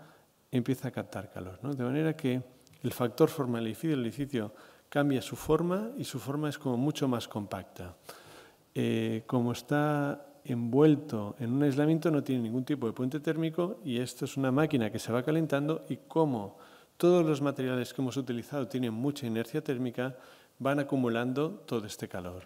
Speaker 3: empieza a captar calor. De manera que el factor forma del edificio, el edificio cambia su forma y su forma es como mucho más compacta. Eh, como está envuelto en un aislamiento no tiene ningún tipo de puente térmico y esto es una máquina que se va calentando y cómo todos los materiales que hemos utilizado tienen mucha inercia térmica, van acumulando todo este calor.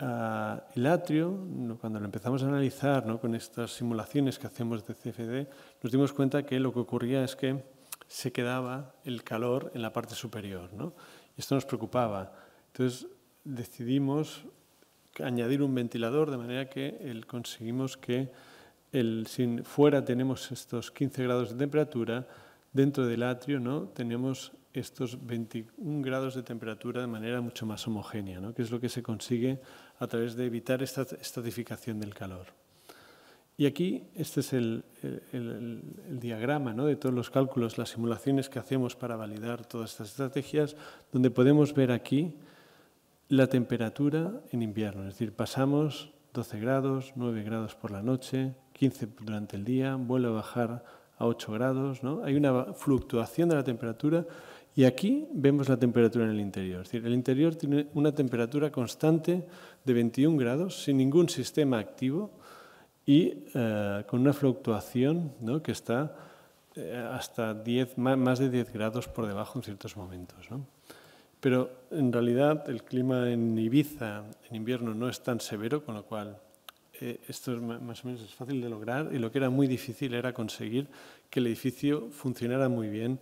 Speaker 3: Ah, el atrio, cuando lo empezamos a analizar con estas simulaciones que hacemos de CFD, nos dimos cuenta que lo que ocurría es que se quedaba el calor en la parte superior. esto nos preocupaba. Entonces decidimos añadir un ventilador de manera que conseguimos que si fuera tenemos estos 15 grados de temperatura, dentro del atrio ¿no? tenemos estos 21 grados de temperatura de manera mucho más homogénea, ¿no? que es lo que se consigue a través de evitar esta estratificación del calor. Y aquí este es el, el diagrama ¿no? de todos los cálculos, las simulaciones que hacemos para validar todas estas estrategias, donde podemos ver aquí la temperatura en invierno, es decir, pasamos 12 grados, 9 grados por la noche, 15 durante el día, vuelve a bajar a 8 grados. ¿no? Hay una fluctuación de la temperatura y aquí vemos la temperatura en el interior. Es decir, el interior tiene una temperatura constante de 21 grados sin ningún sistema activo y eh, con una fluctuación que está eh, hasta 10, más de 10 grados por debajo en ciertos momentos. Pero en realidad el clima en Ibiza en invierno no es tan severo, con lo cual eh, esto es más o menos es fácil de lograr y lo que era muy difícil era conseguir que el edificio funcionara muy bien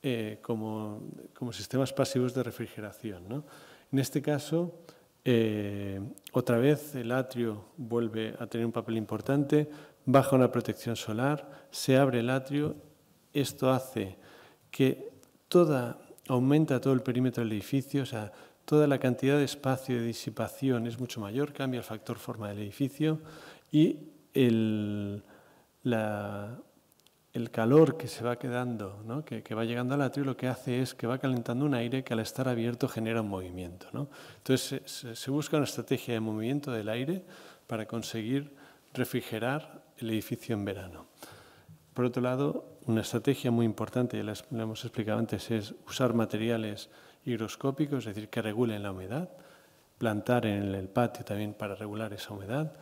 Speaker 3: eh, como, como, sistemas pasivos de refrigeración. En este caso, eh, otra vez el atrio vuelve a tener un papel importante, baja una protección solar, se abre el atrio, esto hace que toda aumenta todo el perímetro del edificio, o sea, toda la cantidad de espacio de disipación es mucho mayor, cambia el factor forma del edificio y el, el calor que se va quedando, ¿no? que, va llegando al atrio, lo que hace es que va calentando un aire que al estar abierto genera un movimiento. ¿no? Entonces se busca una estrategia de movimiento del aire para conseguir refrigerar el edificio en verano. Por otro lado, una estrategia muy importante, la hemos explicado antes, es usar materiales higroscópicos, es decir, que regulen la humedad, plantar en el patio también para regular esa humedad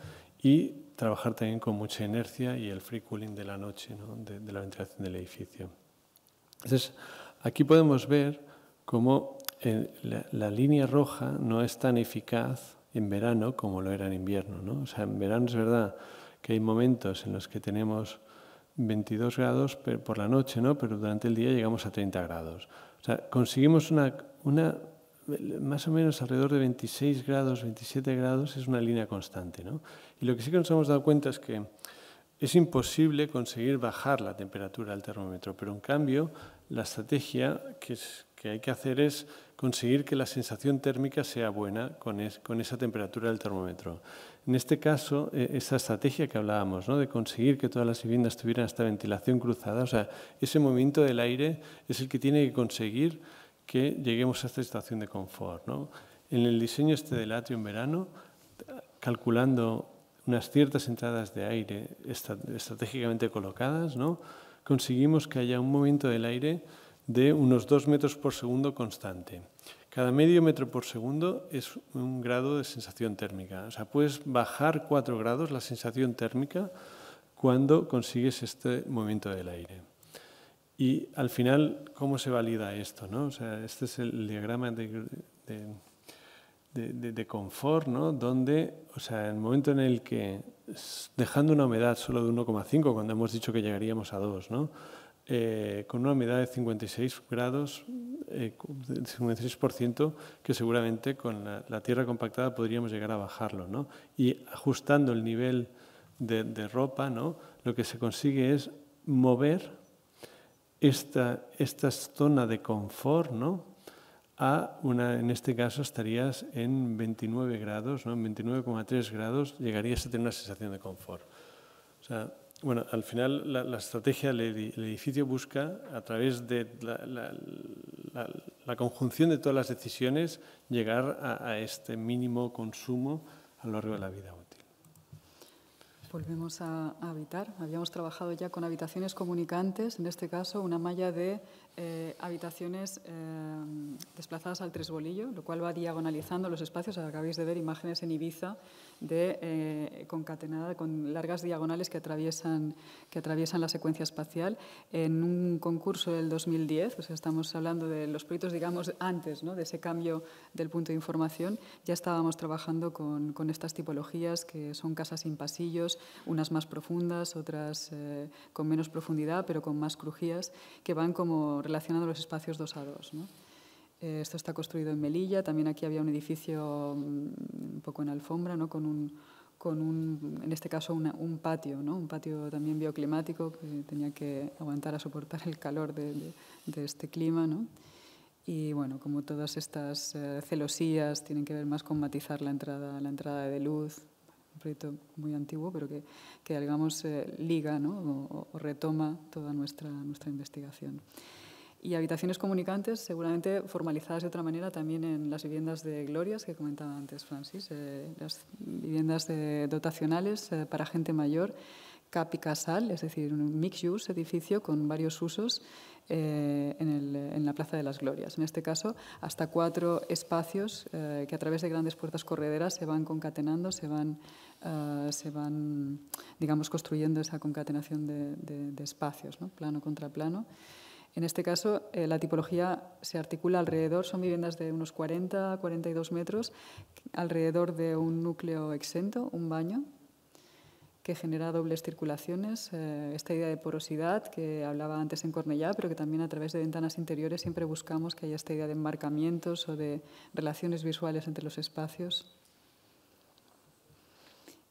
Speaker 3: y trabajar también con mucha inercia y el free cooling de la noche, de, la ventilación del edificio. Entonces, aquí podemos ver cómo eh, la, línea roja no es tan eficaz en verano como lo era en invierno. ¿no? O sea, en verano es verdad que hay momentos en los que tenemos 22 grados por la noche, ¿no? pero durante el día llegamos a 30 grados. O sea, conseguimos una, una más o menos alrededor de 26 grados, 27 grados, es una línea constante. ¿no? Y lo que sí que nos hemos dado cuenta es que es imposible conseguir bajar la temperatura del termómetro, pero en cambio la estrategia que, hay que hacer es conseguir que la sensación térmica sea buena con, con esa temperatura del termómetro. En este caso, e, esa estrategia que hablábamos, ¿no? de conseguir que todas las viviendas tuvieran esta ventilación cruzada, o sea, ese movimiento del aire es el que tiene que conseguir que lleguemos a esta situación de confort. En el diseño este del atrio en verano, calculando unas ciertas entradas de aire estratégicamente colocadas, ¿no? conseguimos que haya un movimiento del aire de unos dos metros por segundo constante. Cada medio metro por segundo es un grado de sensación térmica. O sea, puedes bajar cuatro grados la sensación térmica cuando consigues este movimiento del aire. Y al final, ¿cómo se valida esto? No? sea, este es el diagrama de, de, confort, ¿no? donde o sea, el momento en el que, dejando una humedad solo de 1,5, cuando hemos dicho que llegaríamos a 2, ¿no? Eh, con una humedad de 56 grados, eh, 56%, que seguramente con la, tierra compactada podríamos llegar a bajarlo. ¿no? Y ajustando el nivel de, de ropa, ¿no? lo que se consigue es mover esta, esta zona de confort ¿no? a una, en este caso estarías en 29 grados, ¿no? en 29,3 grados llegarías a tener una sensación de confort. O sea, bueno, al final la, estrategia del edificio busca, a través de la, conjunción de todas las decisiones, llegar a, este mínimo consumo a lo largo de la vida útil.
Speaker 2: Volvemos a habitar. Habíamos trabajado ya con habitaciones comunicantes, en este caso una malla de eh, habitaciones eh, desplazadas al tres lo cual va diagonalizando los espacios. Acabáis de ver imágenes en Ibiza de eh, concatenada con largas diagonales que atraviesan, que atraviesan la secuencia espacial. En un concurso del 2010, o estamos hablando de los proyectos, digamos, antes ¿no? de ese cambio del punto de información, ya estábamos trabajando con, con estas tipologías que son casas sin pasillos, unas más profundas, otras con menos profundidad, pero con más crujías, que van como relacionando los espacios dos a dos. Eh, esto está construido en Melilla, también aquí había un edificio mm, un poco en alfombra, ¿no? con, un, con un, en este caso, un patio, ¿no? un patio también bioclimático que tenía que aguantar a soportar el calor de, este clima. ¿no? Y bueno, como todas estas eh, celosías tienen que ver más con matizar la entrada, la entrada de luz, un proyecto muy antiguo, pero que, que digamos, eh, liga ¿no? o, retoma toda nuestra, nuestra investigación y habitaciones comunicantes seguramente formalizadas de otra manera también en las viviendas de glorias que comentaba antes Francis, eh, las viviendas dotacionales eh, para gente mayor, capi casal, es decir, un mixed use edificio con varios usos eh, en, el, en, la Plaza de las Glorias. En este caso, hasta cuatro espacios que a través de grandes puertas correderas se van concatenando, se van, se van digamos, construyendo esa concatenación de, de, espacios, plano contra plano. En este caso, eh, la tipología se articula alrededor, son viviendas de unos 40 42 metros, alrededor de un núcleo exento, un baño, que genera dobles circulaciones. Eh, esta idea de porosidad que hablaba antes en Cornellá, pero que también a través de ventanas interiores siempre buscamos que haya esta idea de enmarcamientos o de relaciones visuales entre los espacios.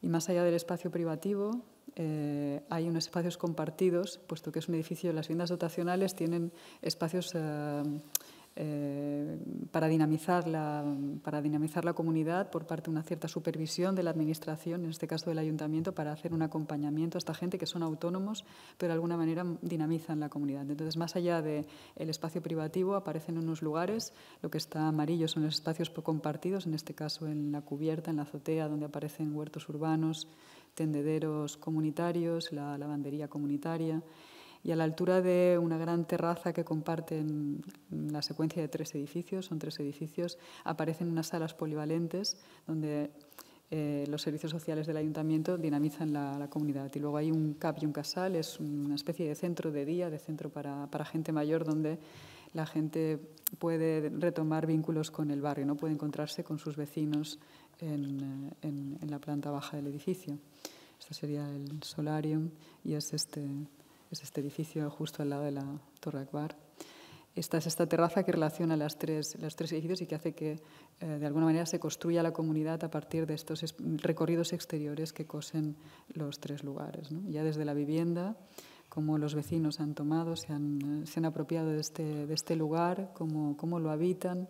Speaker 2: Y más allá del espacio privativo, eh, hay unos espacios compartidos, puesto que es un edificio, las viviendas dotacionales tienen espacios eh, eh, para, dinamizar la, para dinamizar la comunidad por parte de una cierta supervisión de la Administración, en este caso del Ayuntamiento, para hacer un acompañamiento a esta gente que son autónomos, pero de alguna manera dinamizan la comunidad. Entonces, más allá del el espacio privativo, aparecen unos lugares, lo que está amarillo son los espacios compartidos, en este caso en la cubierta, en la azotea, donde aparecen huertos urbanos, tendederos comunitarios, la lavandería comunitaria y a la altura de una gran terraza que comparten la secuencia de tres edificios, son tres edificios, aparecen unas salas polivalentes donde eh, los servicios sociales del ayuntamiento dinamizan la, comunidad. Y luego hay un CAP y un casal, es una especie de centro de día, de centro para, para gente mayor, donde la gente puede retomar vínculos con el barrio, ¿no? puede encontrarse con sus vecinos eh, en, la planta baja del edificio. Este sería el solarium y es este, este edificio justo al lado de la Torre Akbar. Esta es esta terraza que relaciona las tres, los tres edificios y que hace que, eh, de alguna manera, se construya la comunidad a partir de estos recorridos exteriores que cosen los tres lugares. Ya desde la vivienda, cómo los vecinos han tomado, se han, eh, se han apropiado de este, de este lugar, cómo, cómo lo habitan,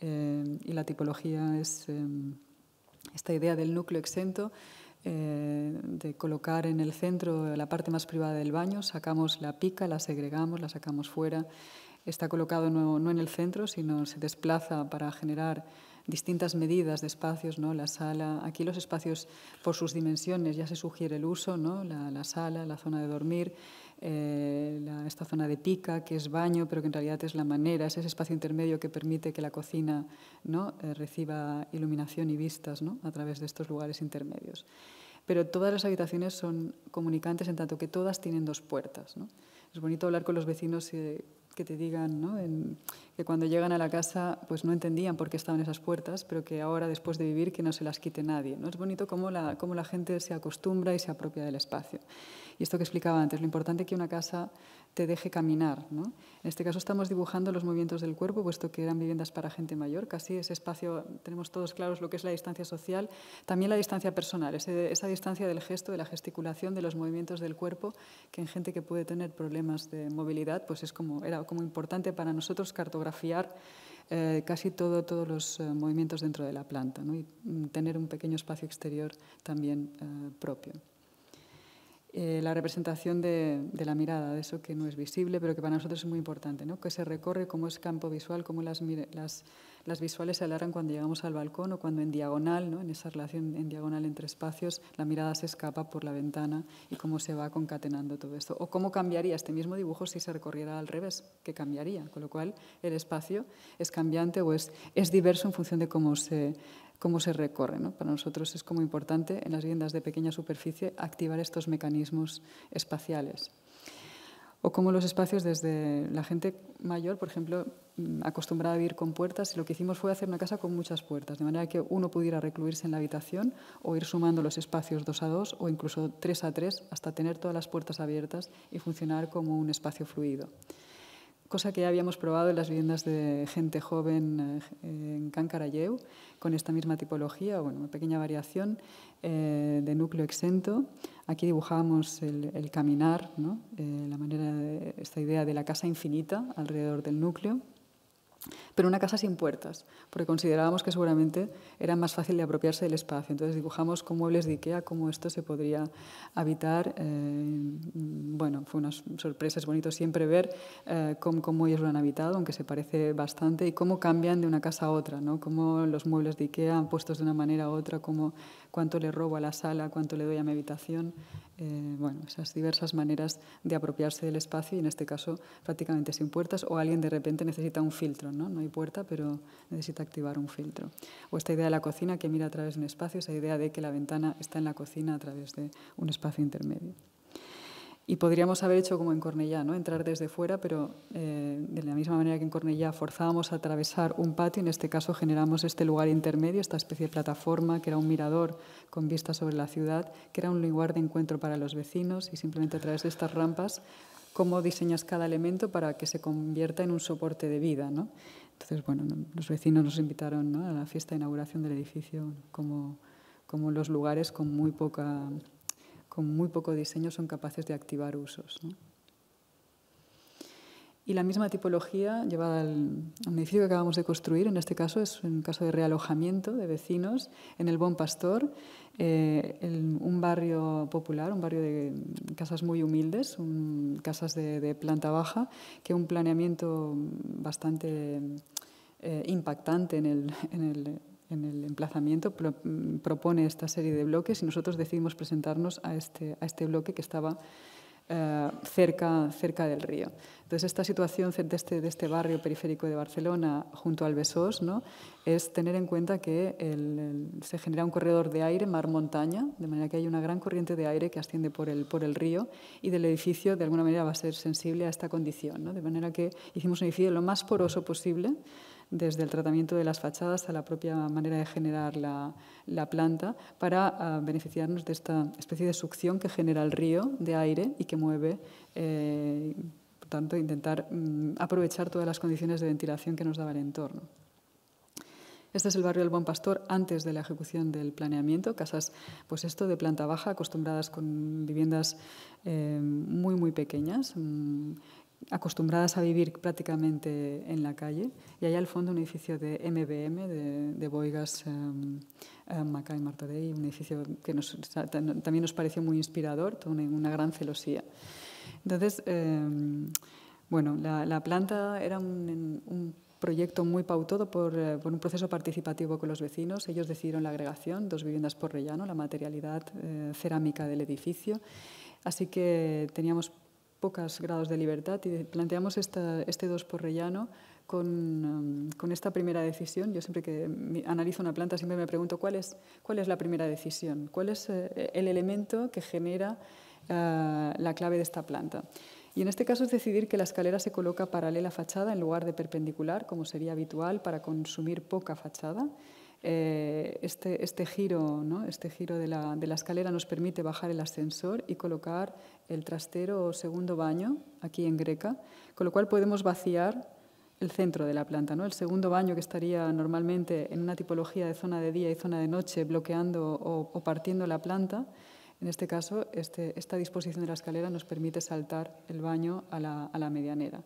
Speaker 2: eh, y la tipología es eh, esta idea del núcleo exento, eh, de colocar en el centro la parte más privada del baño, sacamos la pica, la segregamos, la sacamos fuera, está colocado no, en el centro, sino se desplaza para generar distintas medidas de espacios, ¿no? la sala, aquí los espacios por sus dimensiones ya se sugiere el uso, ¿no? la sala, la zona de dormir, eh, esta zona de pica, que es baño, pero que en realidad es la manera, es ese espacio intermedio que permite que la cocina ¿no? Eh, reciba iluminación y vistas ¿no? a través de estos lugares intermedios. Pero todas las habitaciones son comunicantes en tanto que todas tienen dos puertas. ¿no? Es bonito hablar con los vecinos y eh, que te digan que cuando llegan a la casa pues no entendían por qué estaban esas puertas, pero que ahora después de vivir que no se las quite nadie. ¿no? Es bonito cómo la, cómo la gente se acostumbra y se apropia del espacio. Y esto que explicaba antes, lo importante que una casa te deje caminar. En este caso estamos dibujando los movimientos del cuerpo, puesto que eran viviendas para gente mayor, casi ese espacio, tenemos todos claros lo que es la distancia social, también la distancia personal, esa distancia del gesto, de la gesticulación, de los movimientos del cuerpo, que en gente que puede tener problemas de movilidad, pues es como, era como importante para nosotros cartografiar eh, casi todo, todos los eh, movimientos dentro de la planta y mm, tener un pequeño espacio exterior también eh, propio. Eh, la representación de, la mirada, de eso que no es visible, pero que para nosotros es muy importante, ¿no? que se recorre, cómo es campo visual, cómo las, visuales se alargan cuando llegamos al balcón o cuando en diagonal, ¿no? en esa relación en diagonal entre espacios, la mirada se escapa por la ventana y cómo se va concatenando todo esto. O cómo cambiaría este mismo dibujo si se recorriera al revés, que cambiaría, con lo cual el espacio es cambiante o es, es diverso en función de cómo se cómo se recorre. ¿no? Para nosotros es como importante en las viviendas de pequeña superficie activar estos mecanismos espaciales. O cómo los espacios desde la gente mayor, por ejemplo, mm, acostumbrada a vivir con puertas, y lo que hicimos fue hacer una casa con muchas puertas, de manera que uno pudiera recluirse en la habitación o ir sumando los espacios dos a dos o incluso tres a tres hasta tener todas las puertas abiertas y funcionar como un espacio fluido cosa que ya habíamos probado en las viviendas de gente joven eh, en Kankarayeu, con esta misma tipología, bueno, una pequeña variación eh, de núcleo exento. Aquí dibujábamos el, caminar, eh, la manera esta idea de la casa infinita alrededor del núcleo pero una casa sin puertas, porque considerábamos que seguramente era más fácil de apropiarse del espacio. Entonces dibujamos con muebles de Ikea cómo esto se podría habitar. Eh, bueno, fue unas sorpresas es bonito siempre ver eh, cómo, ellos lo han habitado, aunque se parece bastante, y cómo cambian de una casa a otra, ¿no? cómo los muebles de Ikea han puestos de una manera a otra, cuánto le robo a la sala, cuánto le doy a mi habitación, eh, bueno, esas diversas maneras de apropiarse del espacio y en este caso prácticamente sin puertas o alguien de repente necesita un filtro, ¿no? no hay puerta pero necesita activar un filtro. O esta idea de la cocina que mira a través de un espacio, esa idea de que la ventana está en la cocina a través de un espacio intermedio. Y podríamos haber hecho como en Cornellá, ¿no? entrar desde fuera, pero eh, de la misma manera que en Cornellá forzábamos a atravesar un patio, en este caso generamos este lugar intermedio, esta especie de plataforma que era un mirador con vista sobre la ciudad, que era un lugar de encuentro para los vecinos y simplemente a través de estas rampas, cómo diseñas cada elemento para que se convierta en un soporte de vida. ¿no? Entonces, bueno, los vecinos nos invitaron a la fiesta de inauguración del edificio como, como los lugares con muy poca con muy poco diseño son capaces de activar usos. Y la misma tipología llevada al, edificio que acabamos de construir, en este caso es un caso de realojamiento de vecinos en el Bon Pastor, eh, un barrio popular, un barrio de casas muy humildes, casas de, planta baja, que un planeamiento bastante eh, impactante en el en el emplazamiento mm, propone esta serie de bloques y nosotros decidimos presentarnos a este, a este bloque que estaba eh, cerca, cerca del río. Entonces, esta situación de este, de este barrio periférico de Barcelona junto al Besós ¿no? es tener en cuenta que se genera un corredor de aire mar-montaña, de manera que hay una gran corriente de aire que asciende por el, por el río y del edificio de alguna manera va a ser sensible a esta condición. ¿no? De manera que hicimos un edificio lo más poroso posible desde el tratamiento de las fachadas a la propia manera de generar la, planta, para ah, beneficiarnos de esta especie de succión que genera el río de aire y que mueve. Eh, por tanto, intentar mm, aprovechar todas las condiciones de ventilación que nos daba el entorno. Este es el barrio del Buen Pastor antes de la ejecución del planeamiento, casas, pues esto de planta baja, acostumbradas con viviendas eh, muy, muy pequeñas. Mm, acostumbradas a vivir prácticamente en la calle, y allá al fondo un edificio de MBM, de, Boigas, em, em, Maca y Marta un edificio que también nos pareció muy inspirador, una, una gran celosía. Entonces, em, bueno, la, planta era un, proyecto muy pautado eh, por, un proceso participativo con los vecinos. Ellos decidieron la agregación, dos viviendas por rellano, la materialidad eh, cerámica del edificio. Así que teníamos pocas grados de libertad y planteamos este 2 por rellano con, em, con, esta primera decisión. Yo siempre que analizo una planta siempre me pregunto cuál es, cuál es la primera decisión, cuál es eh, el elemento que genera eh, la clave de esta planta. Y en este caso es decidir que la escalera se coloca paralela a fachada en lugar de perpendicular, como sería habitual para consumir poca fachada. Eh, este, este, giro, ¿no? este giro de la, de, la, escalera nos permite bajar el ascensor y colocar el trastero o segundo baño, aquí en Greca, con lo cual podemos vaciar el centro de la planta, ¿no? el segundo baño que estaría normalmente en una tipología de zona de día y zona de noche, bloqueando o, partiendo la planta. En este caso, este, esta disposición de la escalera nos permite saltar el baño a la medianera.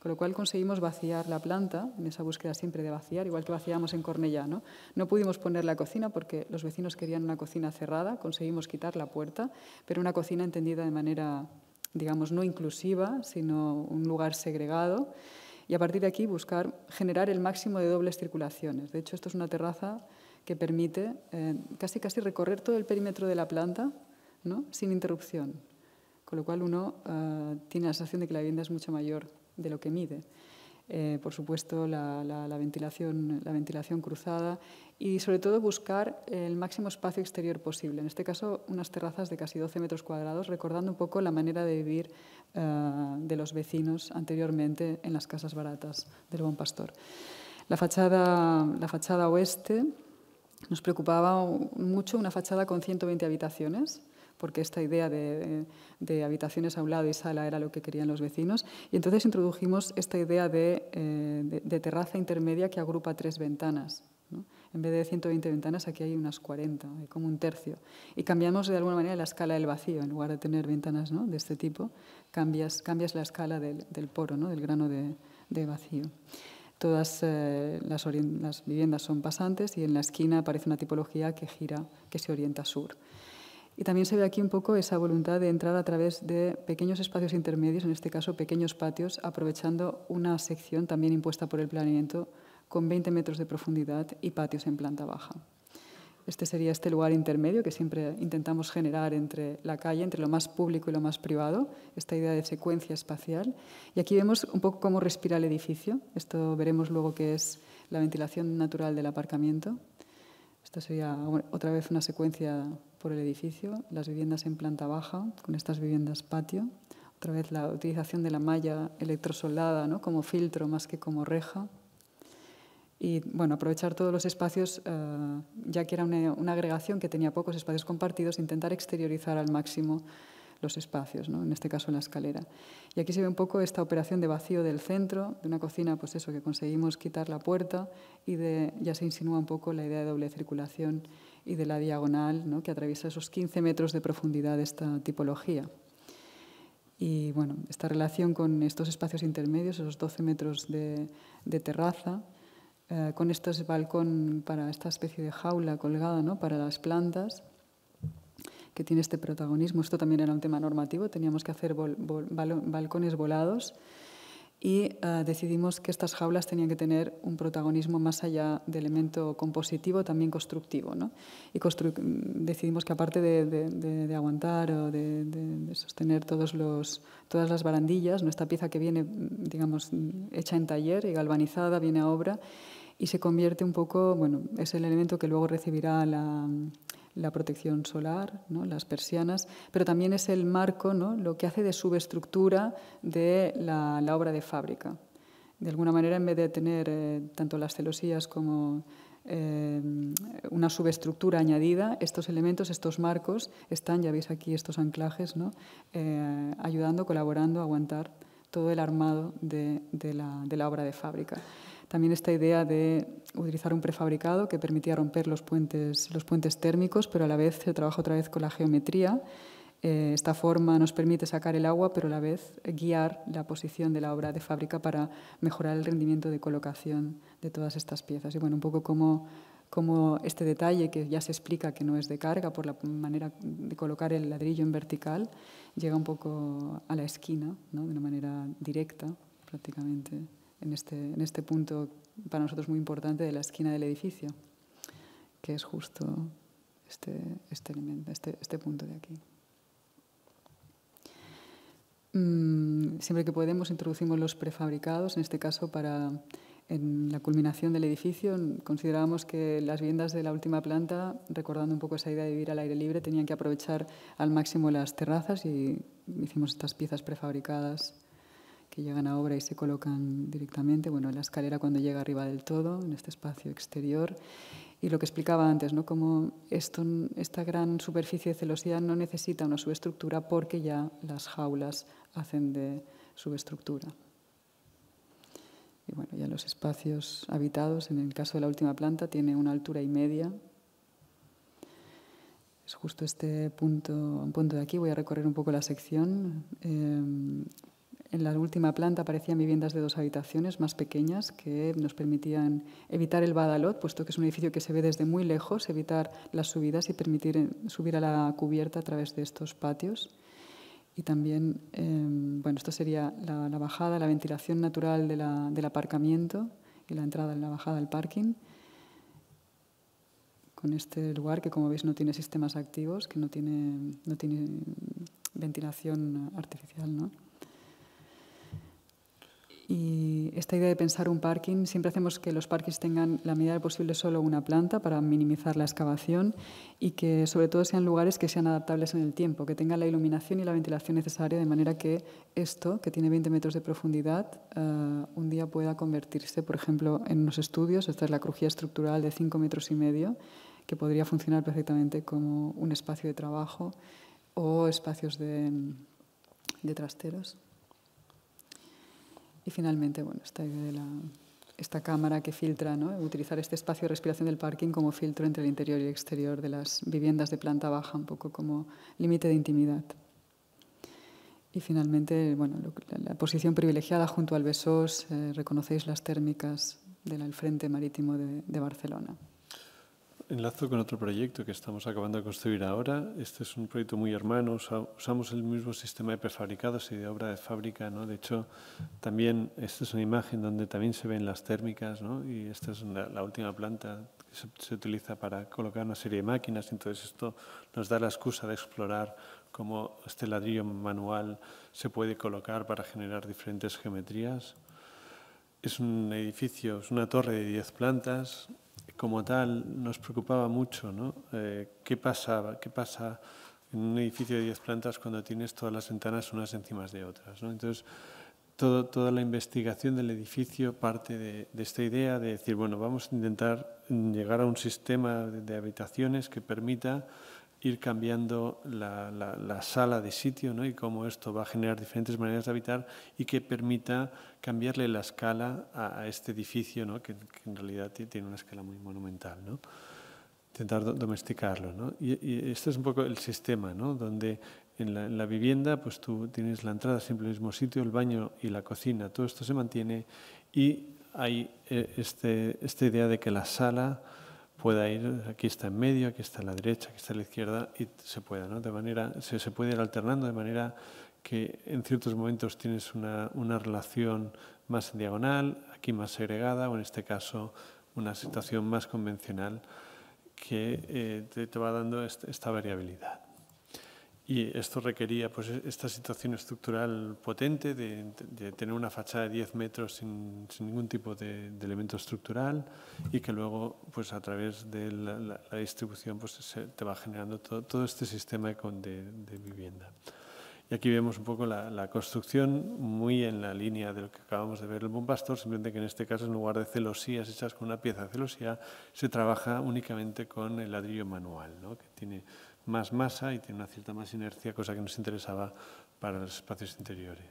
Speaker 2: Con lo cual conseguimos vaciar la planta, en esa búsqueda siempre de vaciar, igual que vaciábamos en Cornellá. ¿no? pudimos poner la cocina porque los vecinos querían una cocina cerrada, conseguimos quitar la puerta, pero una cocina entendida de manera, digamos, no inclusiva, sino un lugar segregado. Y a partir de aquí buscar generar el máximo de dobles circulaciones. De hecho, esto es una terraza que permite eh, casi casi recorrer todo el perímetro de la planta ¿no? sin interrupción. Con lo cual uno eh, tiene la sensación de que la vivienda es mucho mayor de lo que mide. Eh, por supuesto, la, ventilación, la ventilación cruzada y, sobre todo, buscar el máximo espacio exterior posible. En este caso, unas terrazas de casi 12 metros cuadrados, recordando un poco la manera de vivir eh, de los vecinos anteriormente en las casas baratas del Buen Pastor. La fachada, la fachada oeste nos preocupaba mucho una fachada con 120 habitaciones, porque esta idea de, habitaciones a un lado y sala era lo que querían los vecinos. Y entonces introdujimos esta idea de, eh, terraza intermedia que agrupa tres ventanas. En vez de 120 ventanas, aquí hay unas 40, hay como un tercio. Y cambiamos de alguna manera la escala del vacío. En lugar de tener ventanas de este tipo, cambias, la escala del, poro, del grano de vacío. Todas eh, las, las, viviendas son pasantes y en la esquina aparece una tipología que gira, que se orienta sur. Y también se ve aquí un poco esa voluntad de entrar a través de pequeños espacios intermedios, en este caso pequeños patios, aprovechando una sección también impuesta por el planeamiento con 20 metros de profundidad y patios en planta baja. Este sería este lugar intermedio que siempre intentamos generar entre la calle, entre lo más público y lo más privado, esta idea de secuencia espacial. Y aquí vemos un poco cómo respira el edificio. Esto veremos luego que es la ventilación natural del aparcamiento. Esto sería otra vez una secuencia por el edificio, las viviendas en planta baja, con estas viviendas patio, otra vez la utilización de la malla electrosoldada ¿no? como filtro más que como reja. Y bueno, aprovechar todos los espacios, eh, ya que era una, agregación que tenía pocos espacios compartidos, intentar exteriorizar al máximo los espacios, ¿no? en este caso la escalera. Y aquí se ve un poco esta operación de vacío del centro, de una cocina, pues eso, que conseguimos quitar la puerta y de, ya se insinúa un poco la idea de doble circulación y de la diagonal que atraviesa esos 15 metros de profundidad de esta tipología. Y bueno, esta relación con estos espacios intermedios, esos 12 metros de, terraza, eh, con este balcón para esta especie de jaula colgada para las plantas, que tiene este protagonismo. Esto también era un tema normativo, teníamos que hacer balcones volados y eh, decidimos que estas jaulas tenían que tener un protagonismo más allá de elemento compositivo, también constructivo. ¿no? Y mm, decidimos que aparte de, aguantar o de, sostener todos los, todas las barandillas, nuestra pieza que viene, mm, digamos, mm, hecha en taller y galvanizada, viene a obra y se convierte un poco, bueno, es el elemento que luego recibirá la, la protección solar, las persianas, pero también es el marco, ¿no? lo que hace de subestructura de la, obra de fábrica. De alguna manera, en vez de tener eh, tanto las celosías como eh, una subestructura añadida, estos elementos, estos marcos, están, ya veis aquí estos anclajes, ¿no? Eh, ayudando, colaborando a aguantar todo el armado de la obra de fábrica. También esta idea de utilizar un prefabricado que permitía romper los puentes, los puentes térmicos, pero a la vez se trabaja otra vez con la geometría. Eh, esta forma nos permite sacar el agua, pero a la vez guiar la posición de la obra de fábrica para mejorar el rendimiento de colocación de todas estas piezas. Y bueno, un poco como como este detalle que ya se explica que no es de carga por la manera de colocar el ladrillo en vertical, llega un poco a la esquina, ¿no? de una manera directa prácticamente en este, en este punto para nosotros muy importante de la esquina del edificio, que es justo este, este elemento, este, este punto de aquí. Mm, siempre que podemos introducimos los prefabricados, en este caso para en la culminación del edificio considerábamos que las viviendas de la última planta, recordando un poco esa idea de vivir al aire libre, tenían que aprovechar al máximo las terrazas y hicimos estas piezas prefabricadas que llegan a obra y se colocan directamente, bueno, la escalera cuando llega arriba del todo, en este espacio exterior. Y lo que explicaba antes, ¿no? Como esto, esta gran superficie de celosidad no necesita una subestructura porque ya las jaulas hacen de subestructura. Y bueno, ya los espacios habitados, en el caso de la última planta, tiene una altura y media. Es justo este punto, un punto de aquí, voy a recorrer un poco la sección. Em, en la última planta aparecían viviendas de dos habitaciones más pequeñas que nos permitían evitar el badalot, puesto que es un edificio que se ve desde muy lejos, evitar las subidas y permitir eh, subir a la cubierta a través de estos patios. Y también, em, bueno, esto sería la, bajada, la ventilación natural del aparcamiento y la entrada en la bajada al parking. Con este lugar que, como veis, no tiene sistemas activos, que no tiene, no tiene ventilación artificial, ¿no? Y esta idea de pensar un parking, siempre hacemos que los parkings tengan la medida posible solo una planta para minimizar la excavación y que sobre todo sean lugares que sean adaptables en el tiempo, que tengan la iluminación y la ventilación necesaria, de manera que esto, que tiene 20 metros de profundidad, eh, un día pueda convertirse, por ejemplo, en unos estudios. Esta es la crujía estructural de 5 metros y medio, que podría funcionar perfectamente como un espacio de trabajo o espacios de trasteros. Y finalmente, esta cámara que filtra, ¿no? utilizar este espacio de respiración del parking como filtro entre el interior y el exterior de las viviendas de planta baja, un poco como límite de intimidad. Y finalmente, bueno, la posición privilegiada junto al Besós, eh, reconocéis las térmicas del frente marítimo de Barcelona
Speaker 3: enlazo con otro proyecto que estamos acabando de construir ahora. Este es un proyecto muy hermano, usamos el mismo sistema de prefabricados y de obra de fábrica. ¿no? De hecho, también esta es una imagen donde también se ven las térmicas y esta es la, última planta que se, se, utiliza para colocar una serie de máquinas. Entonces, esto nos da la excusa de explorar cómo este ladrillo manual se puede colocar para generar diferentes geometrías. Es un edificio, es una torre de 10 plantas, como tal nos preocupaba mucho, ¿no? Eh, ¿Qué pasaba? ¿Qué pasa en un edificio de 10 plantas cuando tienes todas las ventanas unas encima de otras? Entonces, todo, toda la investigación del edificio parte de, esta idea de decir, bueno, vamos a intentar llegar a un sistema de, de habitaciones que permita ir cambiando la, sala de sitio ¿no? y cómo esto va a generar diferentes maneras de habitar y que permita cambiarle la escala a, este edificio, ¿no? que, en realidad tiene una escala muy monumental. ¿no? Intentar domesticarlo. Y, y, este es un poco el sistema, donde en la, vivienda pues tú tienes la entrada siempre en el mismo sitio, el baño y la cocina, todo esto se mantiene y hay eh, este, esta idea de que la sala pueda ir, aquí está en medio, aquí está a la derecha, aquí está a la izquierda, y se pueda, ¿no? De manera, se, puede ir alternando de manera que en ciertos momentos tienes una, relación más diagonal, aquí más segregada, o en este caso una situación más convencional que eh, te va dando esta variabilidad. Y esto requería pues, e-, esta situación estructural potente de, tener una fachada de 10 metros sin, ningún tipo de, elemento estructural y que luego pues, a través de la, distribución pues, se, te va generando todo, este sistema de, vivienda. Y aquí vemos un poco la, la, construcción muy en la línea de lo que acabamos de ver el Bombastor, simplemente que en este caso en lugar de celosías hechas con una pieza de celosía, se trabaja únicamente con el ladrillo manual, ¿no? que tiene más masa y tiene una cierta más inercia, cosa que nos interesaba para los espacios interiores.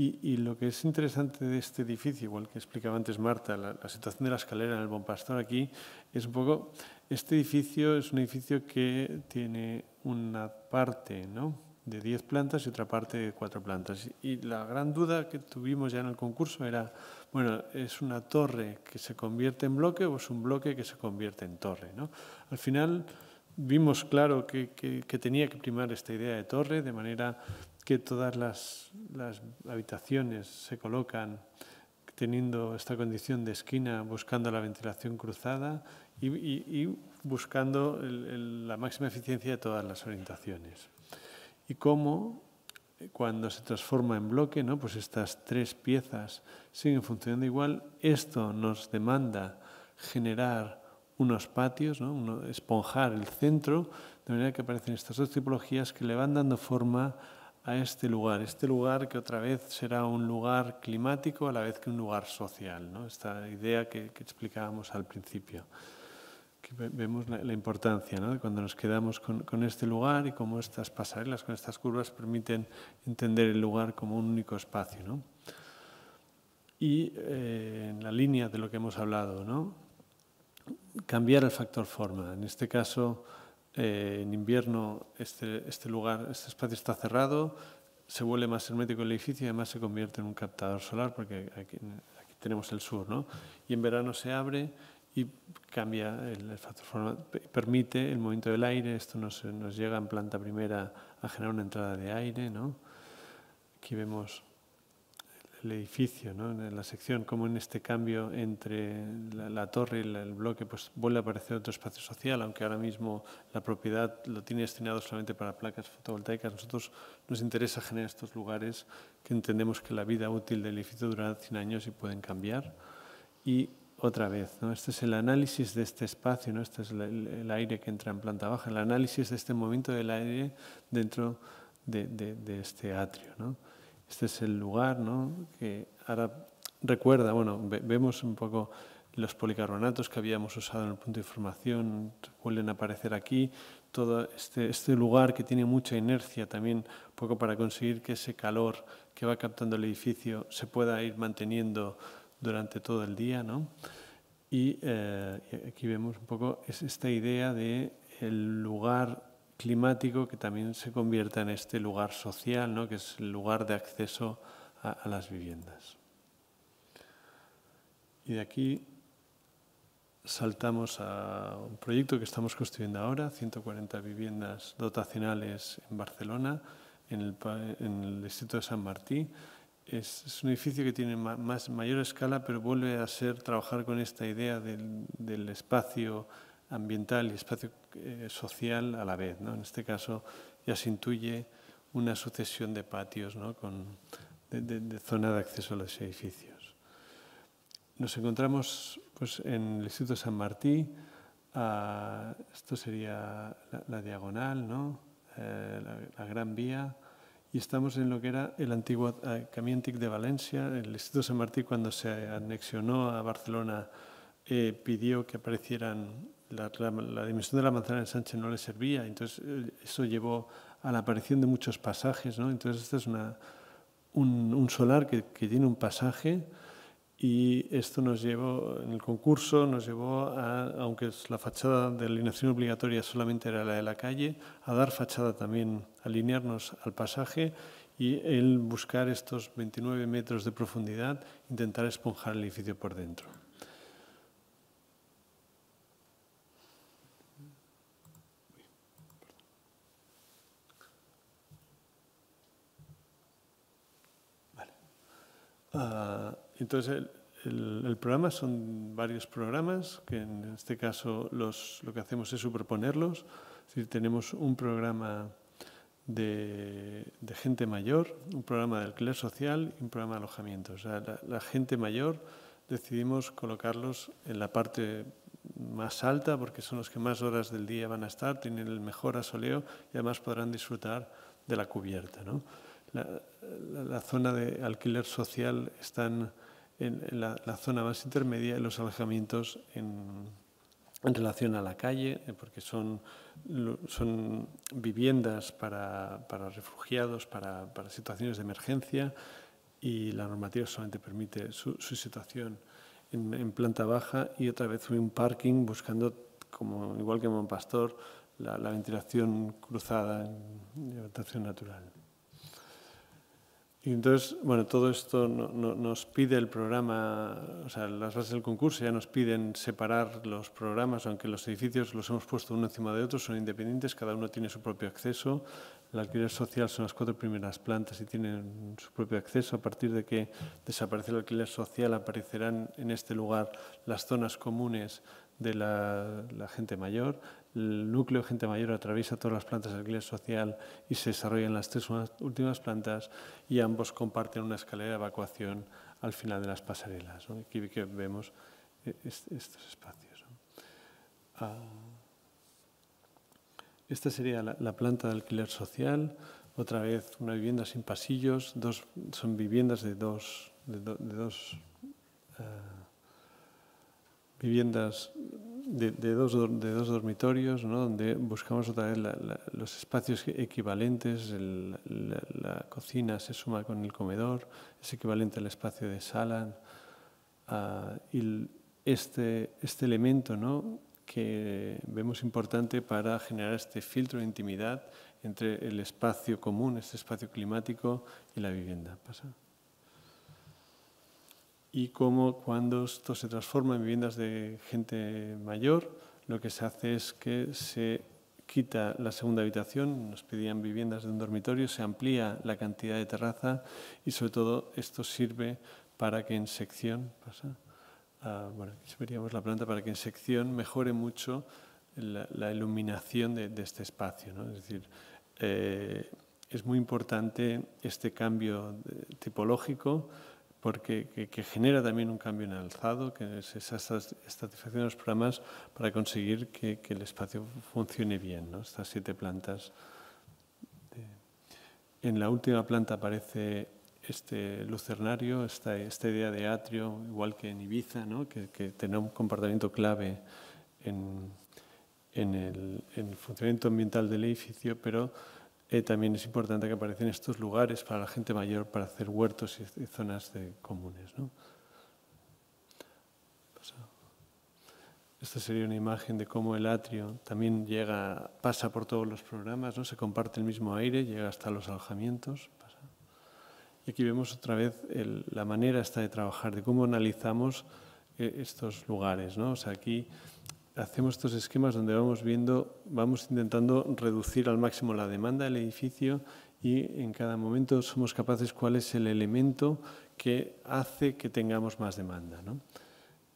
Speaker 3: Y, lo que es interesante de este edificio, igual que explicaba antes Marta, la, situación de la escalera en el pastor aquí, es un poco, este edificio es un edificio que tiene una parte, ¿no? de 10 plantas y otra parte de 4 plantas. Y la gran duda que tuvimos ya en el concurso era, bueno, ¿es una torre que se convierte en bloque o es un bloque que se convierte en torre? ¿no? Al final, vimos claro que, que, tenía que primar esta idea de torre, de manera que todas las, las habitaciones se colocan teniendo esta condición de esquina, buscando la ventilación cruzada y, buscando la máxima eficiencia de todas las orientaciones. Y cómo, cuando se transforma en bloque, ¿no? pues estas tres piezas siguen funcionando igual, esto nos demanda generar unos patios, esponjar el centro, de manera que aparecen estas dos tipologías que le van dando forma a este lugar, este lugar que otra vez será un lugar climático a la vez que un lugar social, esta idea que, explicábamos al principio. Que vemos la, importancia de cuando nos quedamos con, este lugar y cómo estas pasarelas, con estas curvas, permiten entender el lugar como un único espacio. Y eh, en la línea de lo que hemos hablado, ¿no? cambiar el factor forma. En este caso, eh, en invierno, este, este lugar, este espacio está cerrado, se vuelve más hermético el edificio y además se convierte en un captador solar, porque aquí, tenemos el sur, ¿no? Y en verano se abre y cambia el, factor forma, permite el movimiento del aire, esto nos, nos llega en planta primera a generar una entrada de aire, Aquí vemos el edificio, ¿no? en la sección, como en este cambio entre la, torre y el bloque, pues vuelve a aparecer otro espacio social, aunque ahora mismo la propiedad lo tiene destinado solamente para placas fotovoltaicas. Nosotros nos interesa generar estos lugares que entendemos que la vida útil del edificio dura 100 años y pueden cambiar. Y otra vez, ¿no? este es el análisis de este espacio, ¿no? este es el, aire que entra en planta baja, el análisis de este movimiento del aire dentro de, de este atrio. ¿no? este es el lugar, ¿no? Que ahora recuerda, bueno, vemos un poco los policarbonatos que habíamos usado en el punto de información, vuelven a aparecer aquí, todo este, este, lugar que tiene mucha inercia también, un poco para conseguir que ese calor que va captando el edificio se pueda ir manteniendo durante todo el día, ¿no? Y eh, aquí vemos un poco esta idea de el lugar climático que también se convierta en este lugar social, que es el lugar de acceso a, las viviendas. Y de aquí saltamos a un proyecto que estamos construyendo ahora, 140 viviendas dotacionales en Barcelona, en el, distrito de San Martín. Es, un edificio que tiene más, mayor escala, pero vuelve a ser trabajar con esta idea del, del espacio ambiental y espacio eh, social a la vez. ¿no? En este caso ya se intuye una sucesión de patios ¿no? Con, de, zona de acceso a los edificios. Nos encontramos pues, en el Instituto San Martí, esto sería la, diagonal, ¿no? Eh, la, Gran Vía, y estamos en lo que era el antiguo eh, Camientic de Valencia. El Instituto San Martí, cuando se anexionó a Barcelona, pidió que aparecieran la, dimensión de la manzana de Sánchez no le servía, entonces eh, eso llevó a la aparición de muchos pasajes, Entonces este es una, un, solar que, que, tiene un pasaje y esto nos llevó, en el concurso nos llevó a, aunque la fachada de alineación obligatoria solamente era la de la calle, a dar fachada también, alinearnos al pasaje y el buscar estos 29 metros de profundidad, intentar esponjar el edificio por dentro. Ah, entonces, el, programa son varios programas, que en este caso lo que hacemos es superponerlos. Es decir, tenemos un programa de, gente mayor, un programa de alquiler social y un programa de alojamiento. O sea, la, gente mayor decidimos colocarlos en la parte más alta porque son los que más horas del día van a estar, tienen el mejor asoleo y además podrán disfrutar de la cubierta. ¿no? la, la, zona de alquiler social está en, la, zona más intermedia y los alojamientos en, relación a la calle, eh, porque son, viviendas para, refugiados, para, situaciones de emergencia y la normativa solamente permite su, situación en, planta baja y otra vez un parking buscando, como igual que en Pastor, la, ventilación cruzada, la ventilación natural. Y entonces, bueno, todo esto nos pide el programa, o sea, las bases del concurso ya nos piden separar los programas, aunque los edificios los hemos puesto uno encima de otro, son independientes, cada uno tiene su propio acceso. El alquiler social son las cuatro primeras plantas y tienen su propio acceso. A partir de que desaparece el alquiler social, aparecerán en este lugar las zonas comunes de la, la gente mayor, el núcleo de gente mayor atraviesa todas las plantas de alquiler social y se desarrollan las tres últimas plantas y ambos comparten una escalera de evacuación al final de las pasarelas. Aquí vemos eh, estos espacios. Ah, esta sería la, planta de alquiler social. Otra vez una vivienda sin pasillos, dos, son viviendas de dos, de dos eh, viviendas de, dos, dormitorios, ¿no? donde buscamos otra vez los espacios equivalentes, la, cocina se suma con el comedor, es equivalente al espacio de sala, ah, y este, este, elemento que vemos importante para generar este filtro de intimidad entre el espacio común, este espacio climático y la vivienda y cómo cuando esto se transforma en viviendas de gente mayor, lo que se hace es que se quita la segunda habitación, nos pedían viviendas de un dormitorio, se amplía la cantidad de terraza y sobre todo esto sirve para que en sección, pasa, ah, bueno, aquí veríamos la planta, para que en sección mejore mucho la, iluminación de, este espacio. ¿no? Es decir, eh, es muy importante este cambio eh, tipológico porque que, genera también un cambio en alzado, que es esa satisfacción de los programas para conseguir que, el espacio funcione bien, ¿no? estas siete plantas. En la última planta aparece este lucernario, esta, idea de atrio, igual que en Ibiza, ¿no? que, tiene un comportamiento clave en, en el funcionamiento ambiental del edificio, pero eh, también es importante que aparecen estos lugares para la gente mayor, para hacer huertos y, zonas de comunes. ¿no? Esta sería una imagen de cómo el atrio también llega, pasa por todos los programas, ¿no? se comparte el mismo aire, llega hasta los alojamientos. Y aquí vemos otra vez la manera esta de trabajar, de cómo analizamos eh, estos lugares. O sea, aquí hacemos estos esquemas donde vamos viendo, vamos intentando reducir al máximo la demanda del edificio y en cada momento somos capaces cuál es el elemento que hace que tengamos más demanda.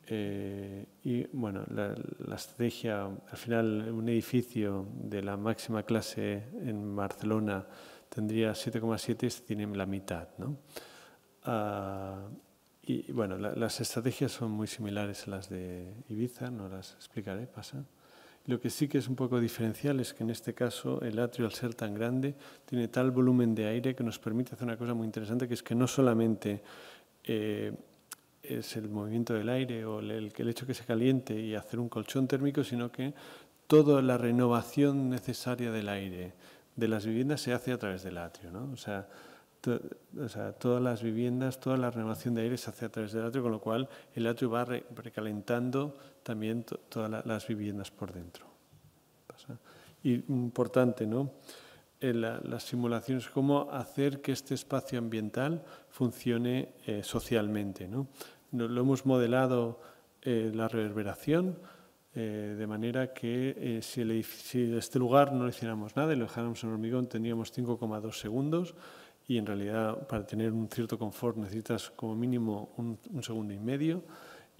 Speaker 3: Eh, y bueno, la, estrategia, al final un edificio de la máxima clase en Barcelona tendría 7,7 y este tiene la mitad. ¿no? Ah, y bueno, las estrategias son muy similares a las de Ibiza, no las explicaré, pasa. Lo que sí que es un poco diferencial es que en este caso el atrio, al ser tan grande, tiene tal volumen de aire que nos permite hacer una cosa muy interesante, que es que no solamente eh, es el movimiento del aire o el, el hecho que se caliente y hacer un colchón térmico, sino que toda la renovación necesaria del aire de las viviendas se hace a través del atrio. ¿no? O sea, o sea, todas las viviendas, toda la renovación de aire se hace a través del atrio, con lo cual el atrio va recalentando también todas las viviendas por dentro. Y importante, ¿no? Eh, la, las simulaciones, cómo hacer que este espacio ambiental funcione eh, socialmente. ¿no? Lo hemos modelado eh, la reverberación, de manera que si, el, si este lugar no le hiciéramos nada y lo dejáramos en hormigón, tendríamos 5,2 segundos y en realidad para tener un cierto confort necesitas como mínimo un, segundo y medio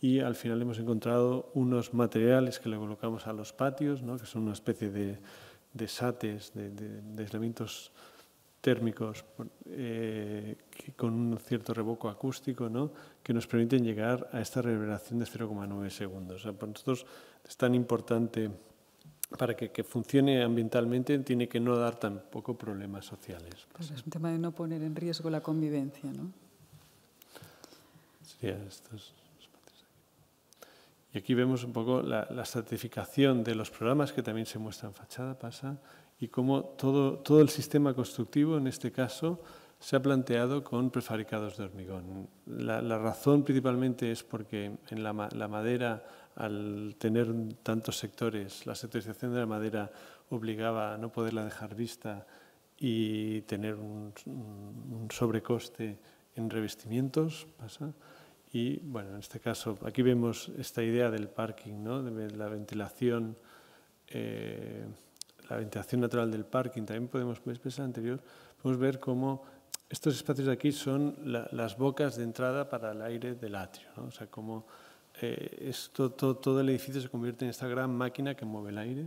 Speaker 3: y al final hemos encontrado unos materiales que le colocamos a los patios, ¿no? que son una especie de, de sates, de, de, aislamientos térmicos eh, con un cierto revoco acústico ¿no? que nos permiten llegar a esta reverberación de 0,9 segundos. para nosotros es tan importante para que, funcione ambientalmente tiene que no dar tampoco problemas sociales.
Speaker 2: Pues es un tema de no poner en riesgo la convivencia, ¿no?
Speaker 3: Y aquí vemos un poco la, la, estratificación de los programas que también se muestran fachada, pasa, y cómo todo, todo el sistema constructivo, en este caso, se ha planteado con prefabricados de hormigón. La, razón principalmente es porque en la, la madera al tener tantos sectores, la sectorización de la madera obligaba a no poderla dejar vista y tener un, sobrecoste en revestimientos, Y bueno, en este caso, aquí vemos esta idea del parking, ¿no? de la ventilación, eh, la ventilación natural del parking. También podemos, ves este la anterior, podemos ver cómo estos espacios de aquí son las bocas de entrada para el aire del atrio, o sea, cómo eh, todo, el edificio se convierte en esta gran máquina que mueve el aire.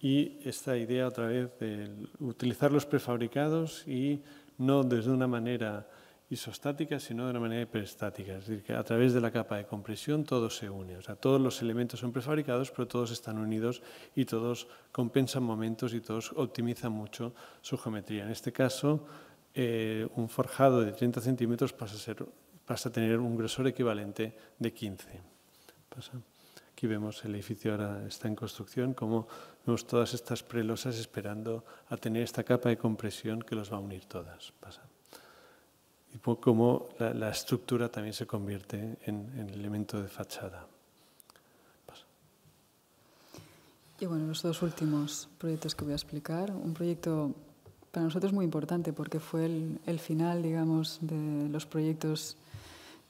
Speaker 3: Y esta idea otra vez de utilizar los prefabricados y no desde una manera isostática, sino de una manera hiperestática. Es decir, que a través de la capa de compresión todo se une. O sea, todos los elementos son prefabricados, pero todos están unidos y todos compensan momentos y todos optimizan mucho su geometría. En este caso, eh, un forjado de 30 centímetros pasa a, ser, pasa a tener un grosor equivalente de 15. Aquí vemos el edificio ahora está en construcción, como vemos todas estas prelosas esperando a tener esta capa de compresión que los va a unir todas. Pasa. Y como la, estructura también se convierte en, en elemento de fachada.
Speaker 2: Y bueno, los dos últimos proyectos que voy a explicar. Un proyecto para nosotros muy importante porque fue el, final, digamos, de los proyectos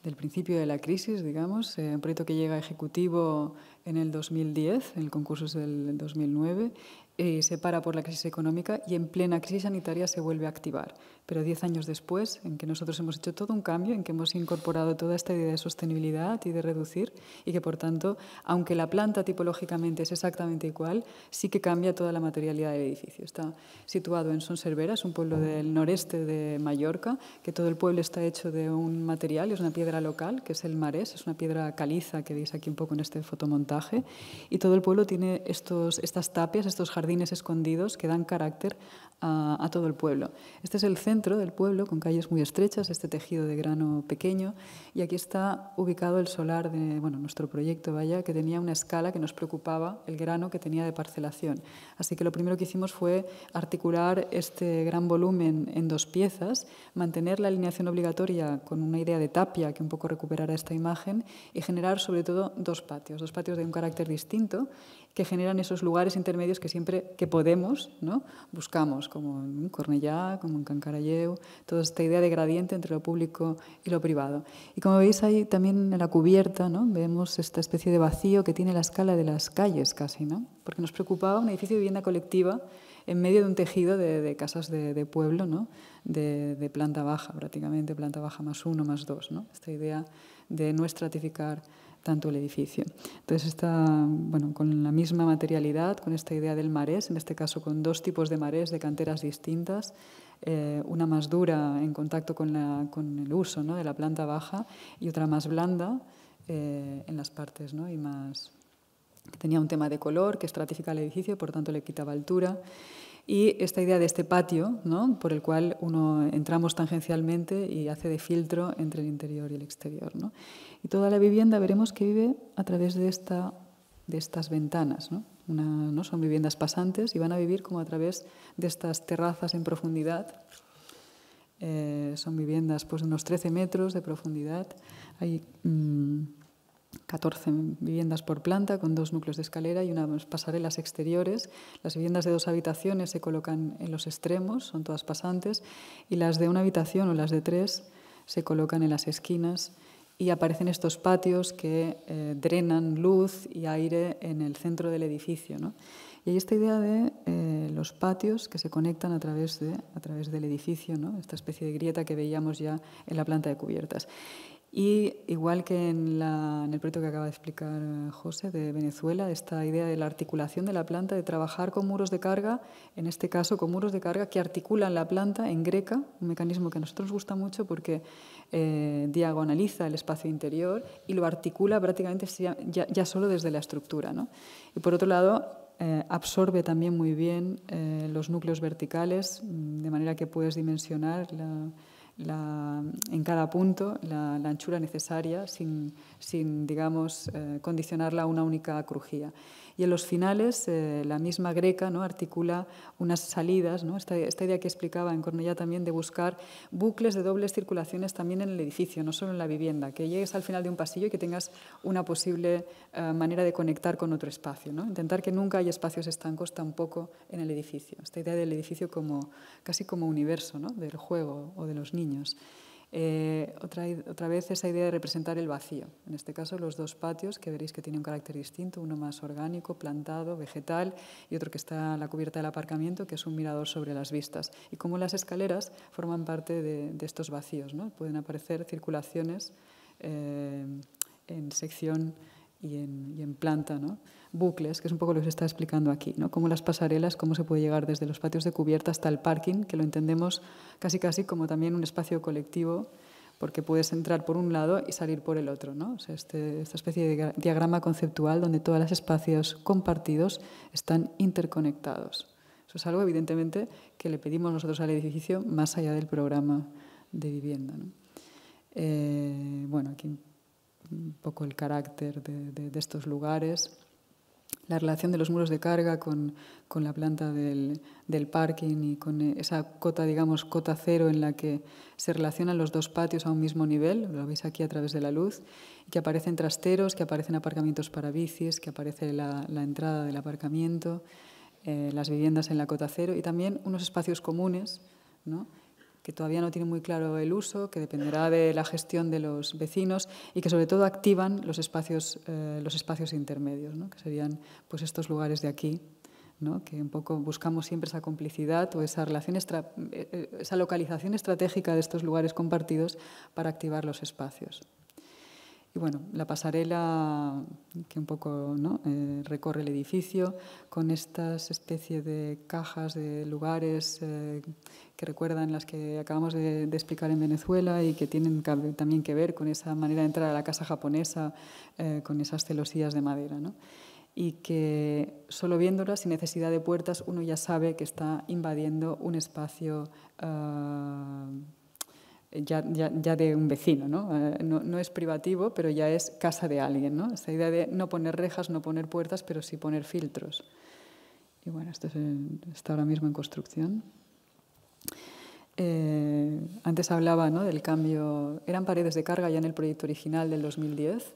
Speaker 2: del principio de la crisis, digamos, eh, un proyecto que llega ejecutivo en el 2010, el concurso es del 2009, y eh, se para por la crisis económica y en plena crisis sanitaria se vuelve a activar. Pero diez años después, en que nosotros hemos hecho todo un cambio, en que hemos incorporado toda esta idea de sostenibilidad y de reducir, y que por tanto, aunque la planta tipológicamente es exactamente igual, sí que cambia toda la materialidad del edificio. Está situado en Sonservera, es un pueblo del noreste de Mallorca, que todo el pueblo está hecho de un material, es una piedra local, que es el marés, es una piedra caliza que veis aquí un poco en este fotomontaje, y todo el pueblo tiene estos, estas tapias, estos jardines escondidos que dan carácter a, a todo el pueblo. Este es el centro dentro del pueblo, con calles muy estrechas, este tejido de grano pequeño. Y aquí está ubicado el solar de bueno, nuestro proyecto, vaya, que tenía una escala que nos preocupaba el grano que tenía de parcelación. Así que lo primero que hicimos fue articular este gran volumen en dos piezas, mantener la alineación obligatoria con una idea de tapia que un poco recuperara esta imagen y generar sobre todo dos patios, dos patios de un carácter distinto que generan esos lugares intermedios que siempre que podemos ¿no? buscamos, como en Cornellá, como en Cancarayeu toda esta idea de gradiente entre lo público y lo privado. Y como veis ahí también en la cubierta ¿no? vemos esta especie de vacío que tiene la escala de las calles casi, ¿no? porque nos preocupaba un edificio de vivienda colectiva en medio de un tejido de, casas de, pueblo, de, de, planta baja prácticamente, planta baja más uno, más dos. Esta idea de no estratificar tanto el edificio. Entonces, está, bueno, con la misma materialidad, con esta idea del marés, en este caso con dos tipos de marés de canteras distintas, eh, una más dura en contacto con, la, con el uso ¿no? de la planta baja y otra más blanda eh, en las partes ¿no? y más, tenía un tema de color que estratifica el edificio, por tanto le quitaba altura. Y esta idea de este patio, ¿no? por el cual uno entramos tangencialmente y hace de filtro entre el interior y el exterior. ¿no? Y toda la vivienda veremos que vive a través de, esta, de estas ventanas. ¿no? Son viviendas pasantes y van a vivir como a través de estas terrazas en profundidad. Eh, son viviendas pues, de unos 13 metros de profundidad. Hay mm, 14 viviendas por planta con dos núcleos de escalera y unas pasarelas exteriores. Las viviendas de dos habitaciones se colocan en los extremos, son todas pasantes, y las de una habitación o las de tres se colocan en las esquinas y aparecen estos patios que eh, drenan luz y aire en el centro del edificio. Y hay esta idea de eh, los patios que se conectan a través, de, a través del edificio, esta especie de grieta que veíamos ya en la planta de cubiertas. Y igual que en, el proyecto que acaba de explicar eh, José de Venezuela, esta idea de la articulación de la planta, de trabajar con muros de carga, en este caso con muros de carga que articulan la planta en greca, un mecanismo que a nosotros nos gusta mucho porque eh, diagonaliza el espacio interior y lo articula prácticamente ya, solo desde la estructura. ¿no? Y por otro lado, eh, absorbe también muy bien los núcleos verticales, mm, de manera que puedes dimensionar la la, en cada punto la, anchura necesaria sin, sin digamos, eh, condicionarla a una única crujía. Y en los finales, eh, la misma Greca ¿no? articula unas salidas, esta, idea que explicaba en Cornellá también de buscar bucles de dobles circulaciones también en el edificio, no solo en la vivienda, que llegues al final de un pasillo y que tengas una posible eh, manera de conectar con otro espacio. ¿no? Intentar que nunca haya espacios estancos tampoco en el edificio. Esta idea del edificio como casi como universo ¿no? del juego o de los niños. Eh, otra, otra, vez esa idea de representar el vacío. En este caso, los dos patios, que veréis que tienen un carácter distinto, uno más orgánico, plantado, vegetal, y otro que está a la cubierta del aparcamiento, que es un mirador sobre las vistas. Y cómo las escaleras forman parte de, estos vacíos. ¿no? Pueden aparecer circulaciones eh, en sección y en, planta, bucles, que es un poco lo que se está explicando aquí, ¿no? cómo las pasarelas, cómo se puede llegar desde los patios de cubierta hasta el parking, que lo entendemos casi casi como también un espacio colectivo, porque puedes entrar por un lado y salir por el otro. ¿no? O sea, este, esta especie de diagrama conceptual donde todos los espacios compartidos están interconectados. Eso es algo, evidentemente, que le pedimos nosotros al edificio más allá del programa de vivienda. Eh, bueno, aquí un poco el carácter de, de, estos lugares, la relación de los muros de carga con, con la planta del, del, parking y con esa cota, digamos, cota cero en la que se relacionan los dos patios a un mismo nivel, lo veis aquí a través de la luz, que aparecen trasteros, que aparecen aparcamientos para bicis, que aparece la, entrada del aparcamiento, eh, las viviendas en la cota cero y también unos espacios comunes, ¿no? que todavía no tiene muy claro el uso, que dependerá de la gestión de los vecinos y que sobre todo activan los espacios, eh, los espacios intermedios, que serían pues, estos lugares de aquí, que un poco buscamos siempre esa complicidad o esa, eh, eh, esa localización estratégica de estos lugares compartidos para activar los espacios. Y bueno, la pasarela que un poco eh, recorre el edificio con estas especies de cajas de lugares eh, que recuerdan las que acabamos de, explicar en Venezuela y que tienen también que ver con esa manera de entrar a la casa japonesa eh, con esas celosías de madera. Y que solo viéndolas, sin necesidad de puertas, uno ya sabe que está invadiendo un espacio ah, ya, de un vecino, eh, ¿no? es privativo, pero ya es casa de alguien, ¿no? idea de no poner rejas, no poner puertas, pero sí poner filtros. Y bueno, esto está ahora mismo en construcción. Eh, antes hablaba del cambio, eran paredes de carga ya en el proyecto original del 2010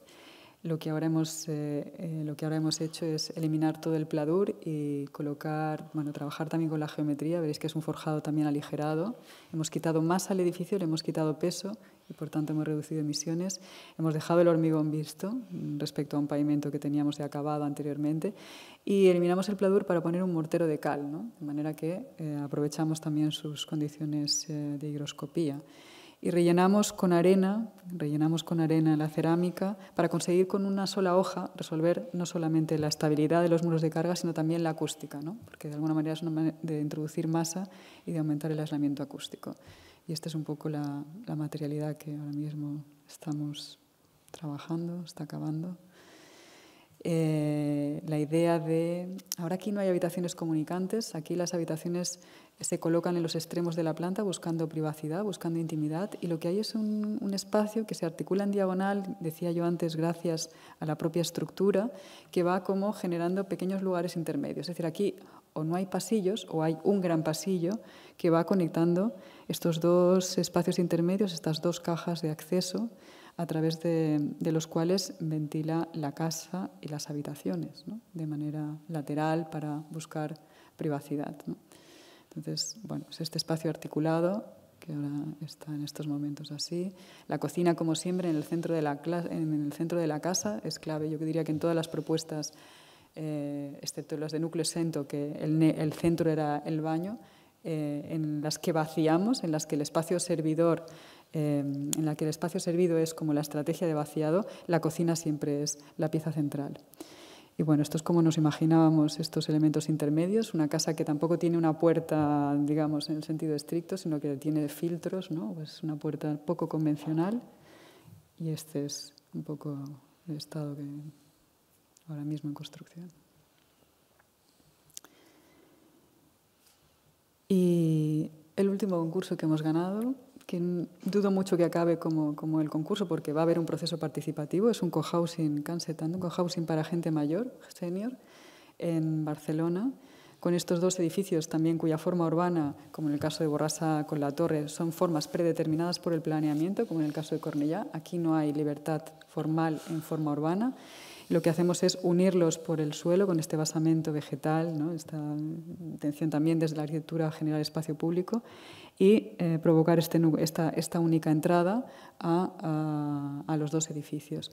Speaker 2: lo que, ahora hemos, eh, eh, lo que ahora hecho es eliminar todo el pladur y colocar, bueno, trabajar también con la geometría. Veréis que es un forjado también aligerado. Hemos quitado masa al edificio, le hemos quitado peso y por tanto hemos reducido emisiones. Hemos dejado el hormigón visto mm, respecto a un pavimento que teníamos ya acabado anteriormente y eliminamos el pladur para poner un mortero de cal, de manera que eh, aprovechamos también sus condiciones de higroscopía y rellenamos con arena, rellenamos con arena la cerámica para conseguir con una sola hoja resolver no solamente la estabilidad de los muros de carga, sino también la acústica, ¿no? porque de alguna manera es una de introducir masa y de aumentar el aislamiento acústico. Y esta es un poco la materialidad que ahora mismo estamos trabajando, está acabando. Eh, la idea de, ahora aquí no hay habitaciones comunicantes, aquí las habitaciones se colocan en los extremos de la planta buscando privacidad, buscando intimidad, y lo que hay es un espacio que se articula en diagonal, decía yo antes, gracias a la propia estructura, que va como generando pequeños lugares intermedios. Es decir, aquí o no hay pasillos o hay un gran pasillo que va conectando estos dos espacios intermedios, estas dos cajas de acceso a través de, los cuales ventila la casa y las habitaciones, de manera lateral para buscar privacidad. Entonces, bueno, es este espacio articulado que ahora está en estos momentos así. La cocina, como siempre, en el centro de la, casa es clave. Yo diría que en todas las propuestas, eh, excepto las de núcleo centro, que el, centro era el baño, eh, en las que vaciamos, en las que el espacio servidor Em, en la que el espacio servido es como la estrategia de vaciado, la cocina siempre es la pieza central. Y bueno, esto es como nos imaginábamos estos elementos intermedios, una casa que tampoco tiene una puerta, digamos, en el sentido estricto, sino que tiene filtros, ¿no? Es una puerta poco convencional. Y este es un poco el estado que ahora mismo en construcción. Y el último concurso que hemos ganado que dudo mucho que acabe como, como, el concurso porque va a haber un proceso participativo, es un cohousing, cansetando, un cohousing para gente mayor, senior, en Barcelona, con estos dos edificios también cuya forma urbana, como en el caso de Borrasa con la Torre, son formas predeterminadas por el planeamiento, como en el caso de Cornellá, aquí no hay libertad formal en forma urbana lo que hacemos es unirlos por el suelo con este basamento vegetal, esta intención también desde la arquitectura general espacio público y eh, provocar este esta, única entrada a, los dos edificios.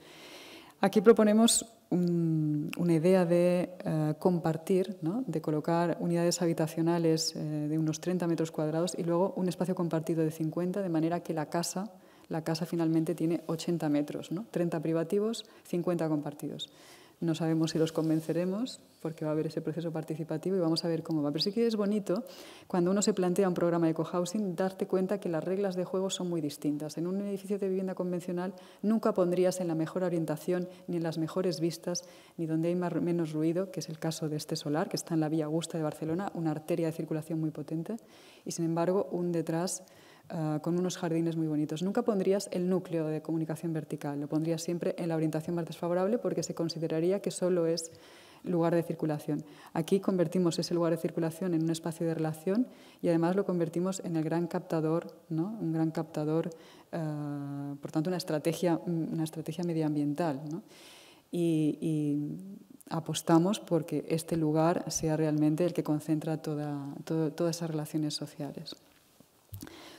Speaker 2: Aquí proponemos una idea de eh, compartir, de colocar unidades habitacionales eh, de unos 30 metros cuadrados y luego un espacio compartido de 50, de manera que la casa la casa finalmente tiene 80 metros, ¿no? 30 privativos, 50 compartidos. No sabemos si los convenceremos, porque va a haber ese proceso participativo y vamos a ver cómo va. Pero sí que es bonito, cuando uno se plantea un programa de cohousing, darte cuenta que las reglas de juego son muy distintas. En un edificio de vivienda convencional nunca pondrías en la mejor orientación, ni en las mejores vistas, ni donde hay menos ruido, que es el caso de este solar, que está en la Vía Augusta de Barcelona, una arteria de circulación muy potente, y sin embargo, un detrás Ah, con unos jardines muy bonitos. Nunca pondrías el núcleo de comunicación vertical, lo pondrías siempre en la orientación más desfavorable porque se consideraría que solo es lugar de circulación. Aquí convertimos ese lugar de circulación en un espacio de relación y además lo convertimos en el gran captador, ¿no? un gran captador, ah, por tanto una estrategia, medioambiental. Y, apostamos porque este lugar sea realmente el que concentra todas esas relaciones sociales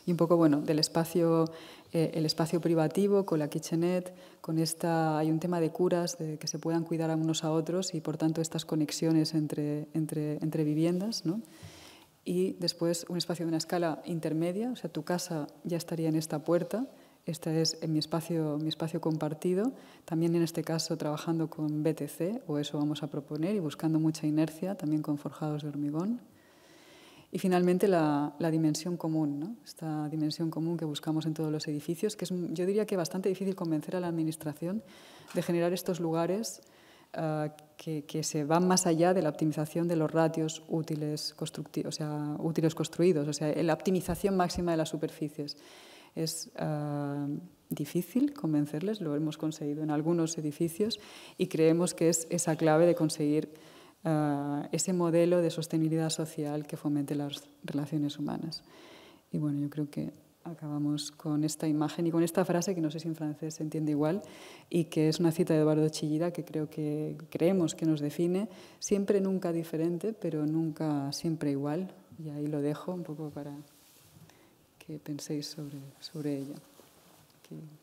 Speaker 2: y un poco bueno, del espacio, eh, el espacio privativo con la kitchenette, con esta, hay un tema de curas, de que se puedan cuidar a unos a otros y por tanto estas conexiones entre, entre, viviendas. ¿no? Y después un espacio de una escala intermedia, o sea, tu casa ya estaría en esta puerta, este es en mi espacio, mi espacio compartido, también en este caso trabajando con BTC, o eso vamos a proponer, y buscando mucha inercia, también con forjados de hormigón. Y finalmente la, dimensión común, esta dimensión común que buscamos en todos los edificios, que es, yo diría que bastante difícil convencer a la Administración de generar estos lugares ah, que, se van más allá de la optimización de los ratios útiles, o sea, útiles construidos, o sea, la optimización máxima de las superficies. Es ah, difícil convencerles, lo hemos conseguido en algunos edificios y creemos que es esa clave de conseguir eh, ese modelo de sostenibilidad social que fomente las relaciones humanas. Y bueno, yo creo que acabamos con esta imagen y con esta frase que no sé si en francés se entiende igual y que es una cita de Eduardo Chillida que creo que creemos que nos define siempre nunca diferente pero nunca siempre igual y ahí lo dejo un poco para que penséis sobre, sobre ella. Que...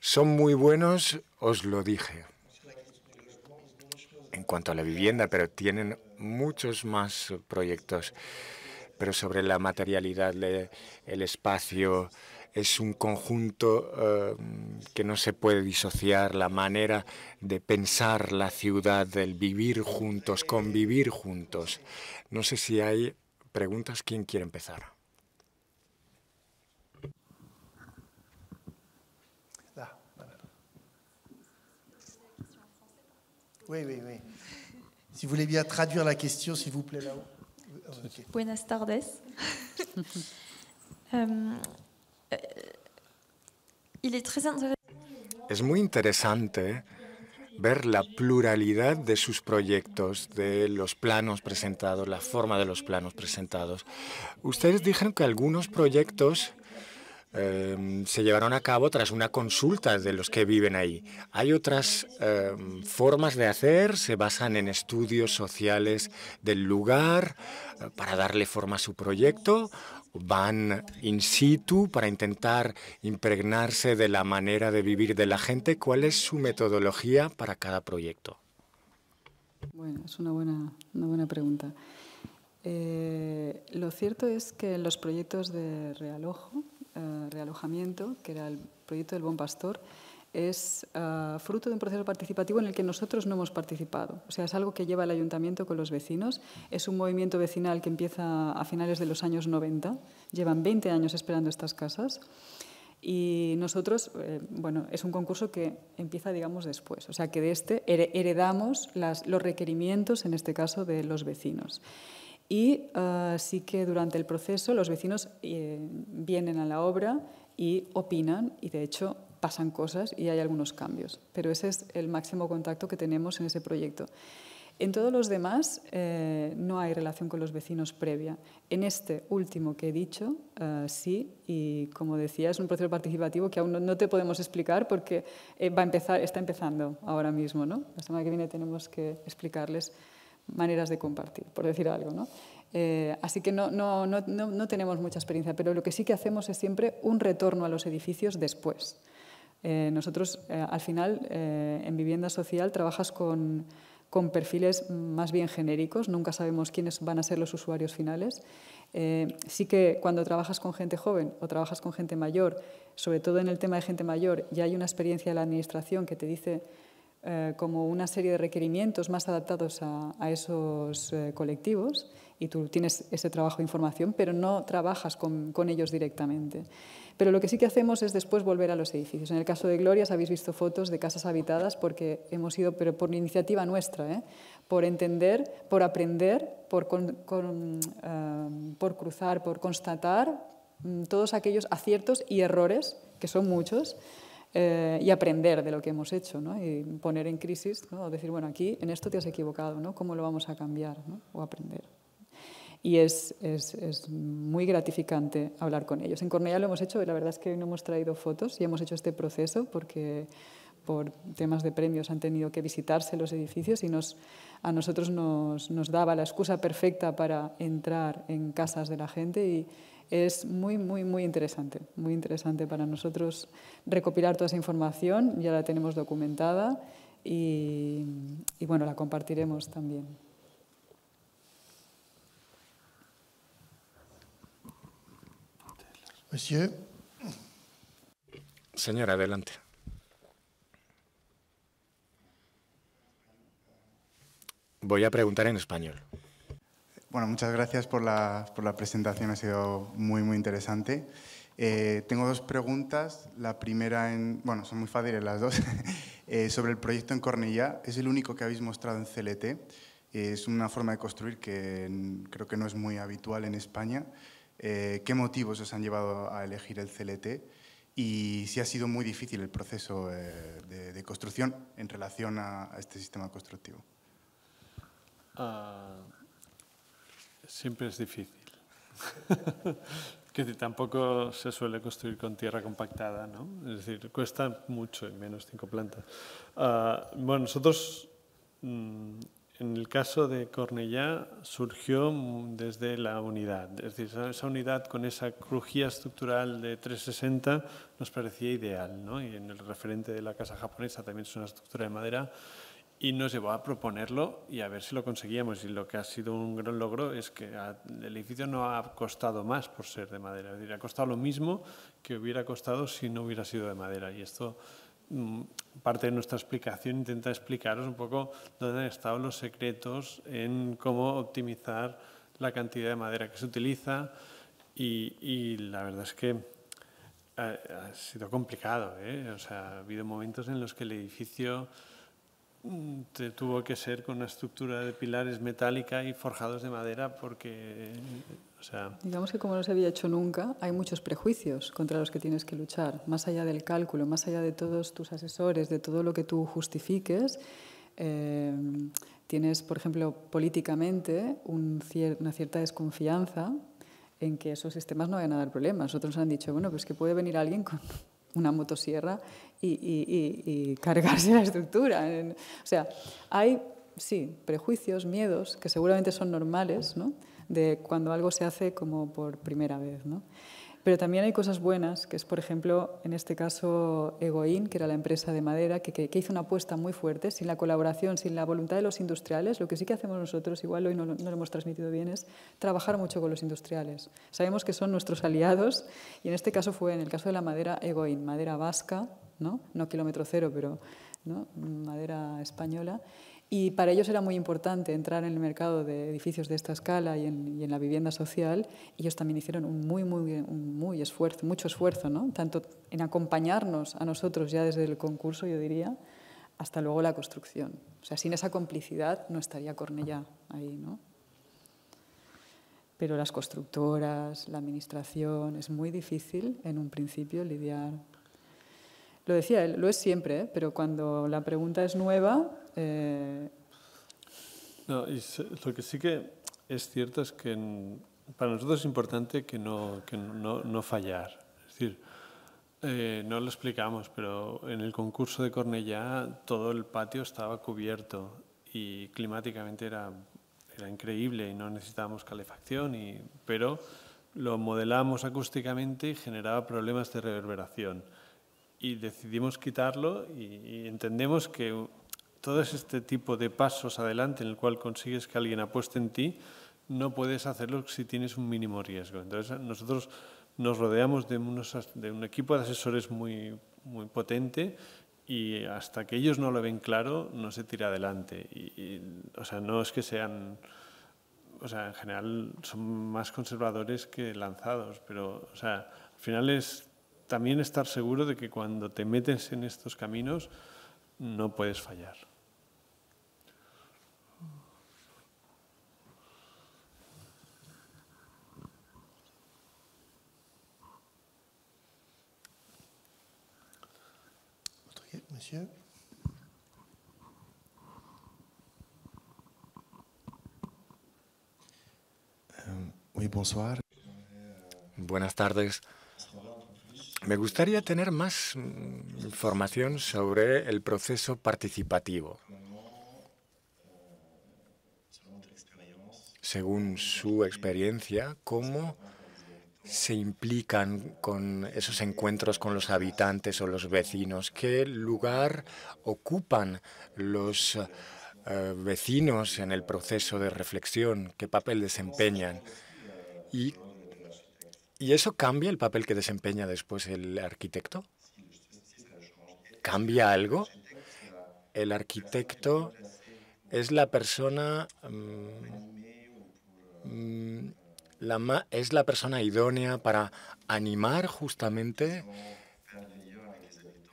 Speaker 1: Son muy buenos, os lo dije, en cuanto a la vivienda, pero tienen muchos más proyectos. Pero sobre la materialidad, el espacio, es un conjunto eh, que no se puede disociar, la manera de pensar la ciudad, del vivir juntos, convivir juntos. No sé si hay preguntas, ¿quién quiere empezar? Si vous voulez la question,
Speaker 2: Buenas tardes. [laughs] Em,
Speaker 4: eh,
Speaker 1: es muy interesante ver la pluralidad de sus proyectos, de los planos presentados, la forma de los planos presentados. Ustedes dijeron que algunos proyectos Em, se llevaron a cabo tras una consulta de los que viven ahí. Hay otras em, formas de hacer, se basan en estudios sociales del lugar eh, para darle forma a su proyecto, van in situ para intentar impregnarse de la manera de vivir de la gente. ¿Cuál es su metodología para cada proyecto?
Speaker 2: Bueno, es una buena, una buena pregunta. Eh, lo cierto es que los proyectos de realojo, eh, realojamiento, que era el proyecto del Buen Pastor, es eh, fruto de un proceso participativo en el que nosotros no hemos participado. O sea, es algo que lleva el ayuntamiento con los vecinos. Es un movimiento vecinal que empieza a finales de los años 90. Llevan 20 años esperando estas casas. Y nosotros, eh, bueno, es un concurso que empieza, digamos, después. O sea, que de este heredamos los requerimientos, en este caso, de los vecinos. Y eh, sí que durante el proceso los vecinos eh, vienen a la obra y opinan y de hecho pasan cosas y hay algunos cambios. Pero ese es el máximo contacto que tenemos en ese proyecto. En todos los demás eh, no hay relación con los vecinos previa. En este último que he dicho, sí, y como decía, es un proceso participativo que aún no, te podemos explicar porque va a empezar, está empezando ahora mismo. ¿no? La semana que viene tenemos que explicarles maneras de compartir, por decir algo. ¿no? Eh, así que no, no, no, tenemos mucha experiencia, pero lo que sí que hacemos es siempre un retorno a los edificios después. Eh, nosotros, eh, al final, en vivienda social trabajas con, con, perfiles más bien genéricos, nunca sabemos quiénes van a ser los usuarios finales. sí que cuando trabajas con gente joven o trabajas con gente mayor, sobre todo en el tema de gente mayor, ya hay una experiencia de la administración que te dice eh, como una serie de requerimientos más adaptados a, esos eh, colectivos y tú tienes ese trabajo de información, pero no trabajas con, ellos directamente. Pero lo que sí que hacemos es después volver a los edificios. En el caso de Glorias habéis visto fotos de casas habitadas porque hemos ido, pero por iniciativa nuestra, ¿eh? por entender, por aprender, por cruzar, por constatar mm, todos aquellos aciertos y errores, que son muchos, eh, y aprender de lo que hemos hecho ¿no? y poner en crisis, ¿no? decir, bueno, aquí en esto te has equivocado, ¿no? ¿cómo lo vamos a cambiar o aprender? Y es, muy gratificante hablar con ellos. En ya lo hemos hecho y la verdad es que no hemos traído fotos y hemos hecho este proceso porque por temas de premios han tenido que visitarse los edificios y nos, a nosotros nos, nos daba la excusa perfecta para entrar en casas de la gente y es muy, muy, muy interesante, muy interesante para nosotros recopilar toda esa información, ya la tenemos documentada y, bueno, la compartiremos también.
Speaker 1: Señora, adelante. Voy a preguntar en español. Bueno, muchas gracias por la, por la, presentación, ha sido muy, muy interesante. Eh, tengo dos preguntas. La primera, en, bueno, son muy fáciles las dos, [laughs] eh, sobre el proyecto en Cornellá. Es el único que habéis mostrado en CLT. Eh, es una forma de construir que creo que no es muy habitual en España. ¿Qué motivos os han llevado a elegir el CLT? Y si ha sido muy difícil el proceso de, construcción en relación a, este sistema constructivo.
Speaker 3: Ah, Siempre es difícil. [laughs] que tampoco se suele construir con tierra compactada, ¿no? Es decir, cuesta mucho en menos cinco plantas. Ah, bueno, nosotros, mm, en el caso de Cornellá, surgió desde la unidad. Es decir, esa unidad con esa crujía estructural de 360 nos parecía ideal, ¿no? Y en el referente de la casa japonesa también es una estructura de madera y nos llevó a proponerlo y a ver si lo conseguíamos. Y lo que ha sido un gran logro es que el edificio no ha costado más por ser de madera. Es ha costado lo mismo que hubiera costado si no hubiera sido de madera. Y esto, mm, parte de nuestra explicación, intenta explicaros un poco dónde han estado los secretos en cómo optimizar la cantidad de madera que se utiliza. y, la verdad es que ha, sido complicado. ¿eh? O sea, ha habido momentos en los que el edificio tuvo que ser con una estructura de pilares metálica y forjados de madera porque,
Speaker 2: Digamos que como no se había hecho nunca, hay muchos prejuicios contra los que tienes que luchar, más allá del cálculo, más allá de todos tus asesores, de todo lo que tú justifiques. Eh, tienes, por ejemplo, políticamente una cierta desconfianza en que esos sistemas no vayan a dar problemas. Otros han dicho, bueno, pues que puede venir alguien con una motosierra y, cargarse la estructura. O sea, hay, sí, prejuicios, miedos, que seguramente son normales, ¿no? de cuando algo se hace como por primera vez. ¿no? Pero también hay cosas buenas, que es, por ejemplo, en este caso Egoín, que era la empresa de madera, que, hizo una apuesta muy fuerte, sin la colaboración, sin la voluntad de los industriales. Lo que sí que hacemos nosotros, igual hoy no, lo hemos transmitido bien, es trabajar mucho con los industriales. Sabemos que son nuestros aliados y en este caso fue, en el caso de la madera, Egoín, madera vasca, no, no kilómetro cero, pero madera española. Y para ellos era muy importante entrar en el mercado de edificios de esta escala y en, la vivienda social. Ellos también hicieron un muy, muy, un muy esfuerzo, mucho esfuerzo, ¿no? tanto en acompañarnos a nosotros ya desde el concurso, yo diría, hasta luego la construcción. O sea, sin esa complicidad no estaría Cornellá ahí, ¿no? Pero las constructoras, la administración, es muy difícil en un principio lidiar lo decía él, lo es siempre, ¿eh? pero cuando la pregunta es nueva... Eh,
Speaker 3: no, lo que sí que es cierto es que para nosotros es importante que no, fallar. Es decir, eh, no lo explicamos, pero en el concurso de Cornellá todo el patio estaba cubierto y climáticamente era, increíble y no necesitábamos calefacción, pero lo modelamos acústicamente y generaba problemas de reverberación y decidimos quitarlo y, entendemos que todo este tipo de pasos adelante en el cual consigues que alguien apueste en ti, no puedes hacerlo si tienes un mínimo riesgo. Entonces nosotros nos rodeamos de, un equipo de asesores muy, muy potente y hasta que ellos no lo ven claro no se tira adelante. Y, o sea, no es que sean... O sea, en general son más conservadores que lanzados, pero o sea, al final es también estar seguro de que cuando te metes en estos caminos no puedes fallar.
Speaker 1: Em, Buenas tardes. Me gustaría tener más mm, información sobre el proceso participativo. Según su experiencia, ¿cómo se implican con esos encuentros con los habitantes o los vecinos? ¿Qué lugar ocupan los eh, vecinos en el proceso de reflexión? ¿Qué papel desempeñan? ¿Y ¿Y eso cambia el papel que desempeña después el arquitecto? ¿Cambia algo? El arquitecto es la persona mm, es la persona idónea para animar justamente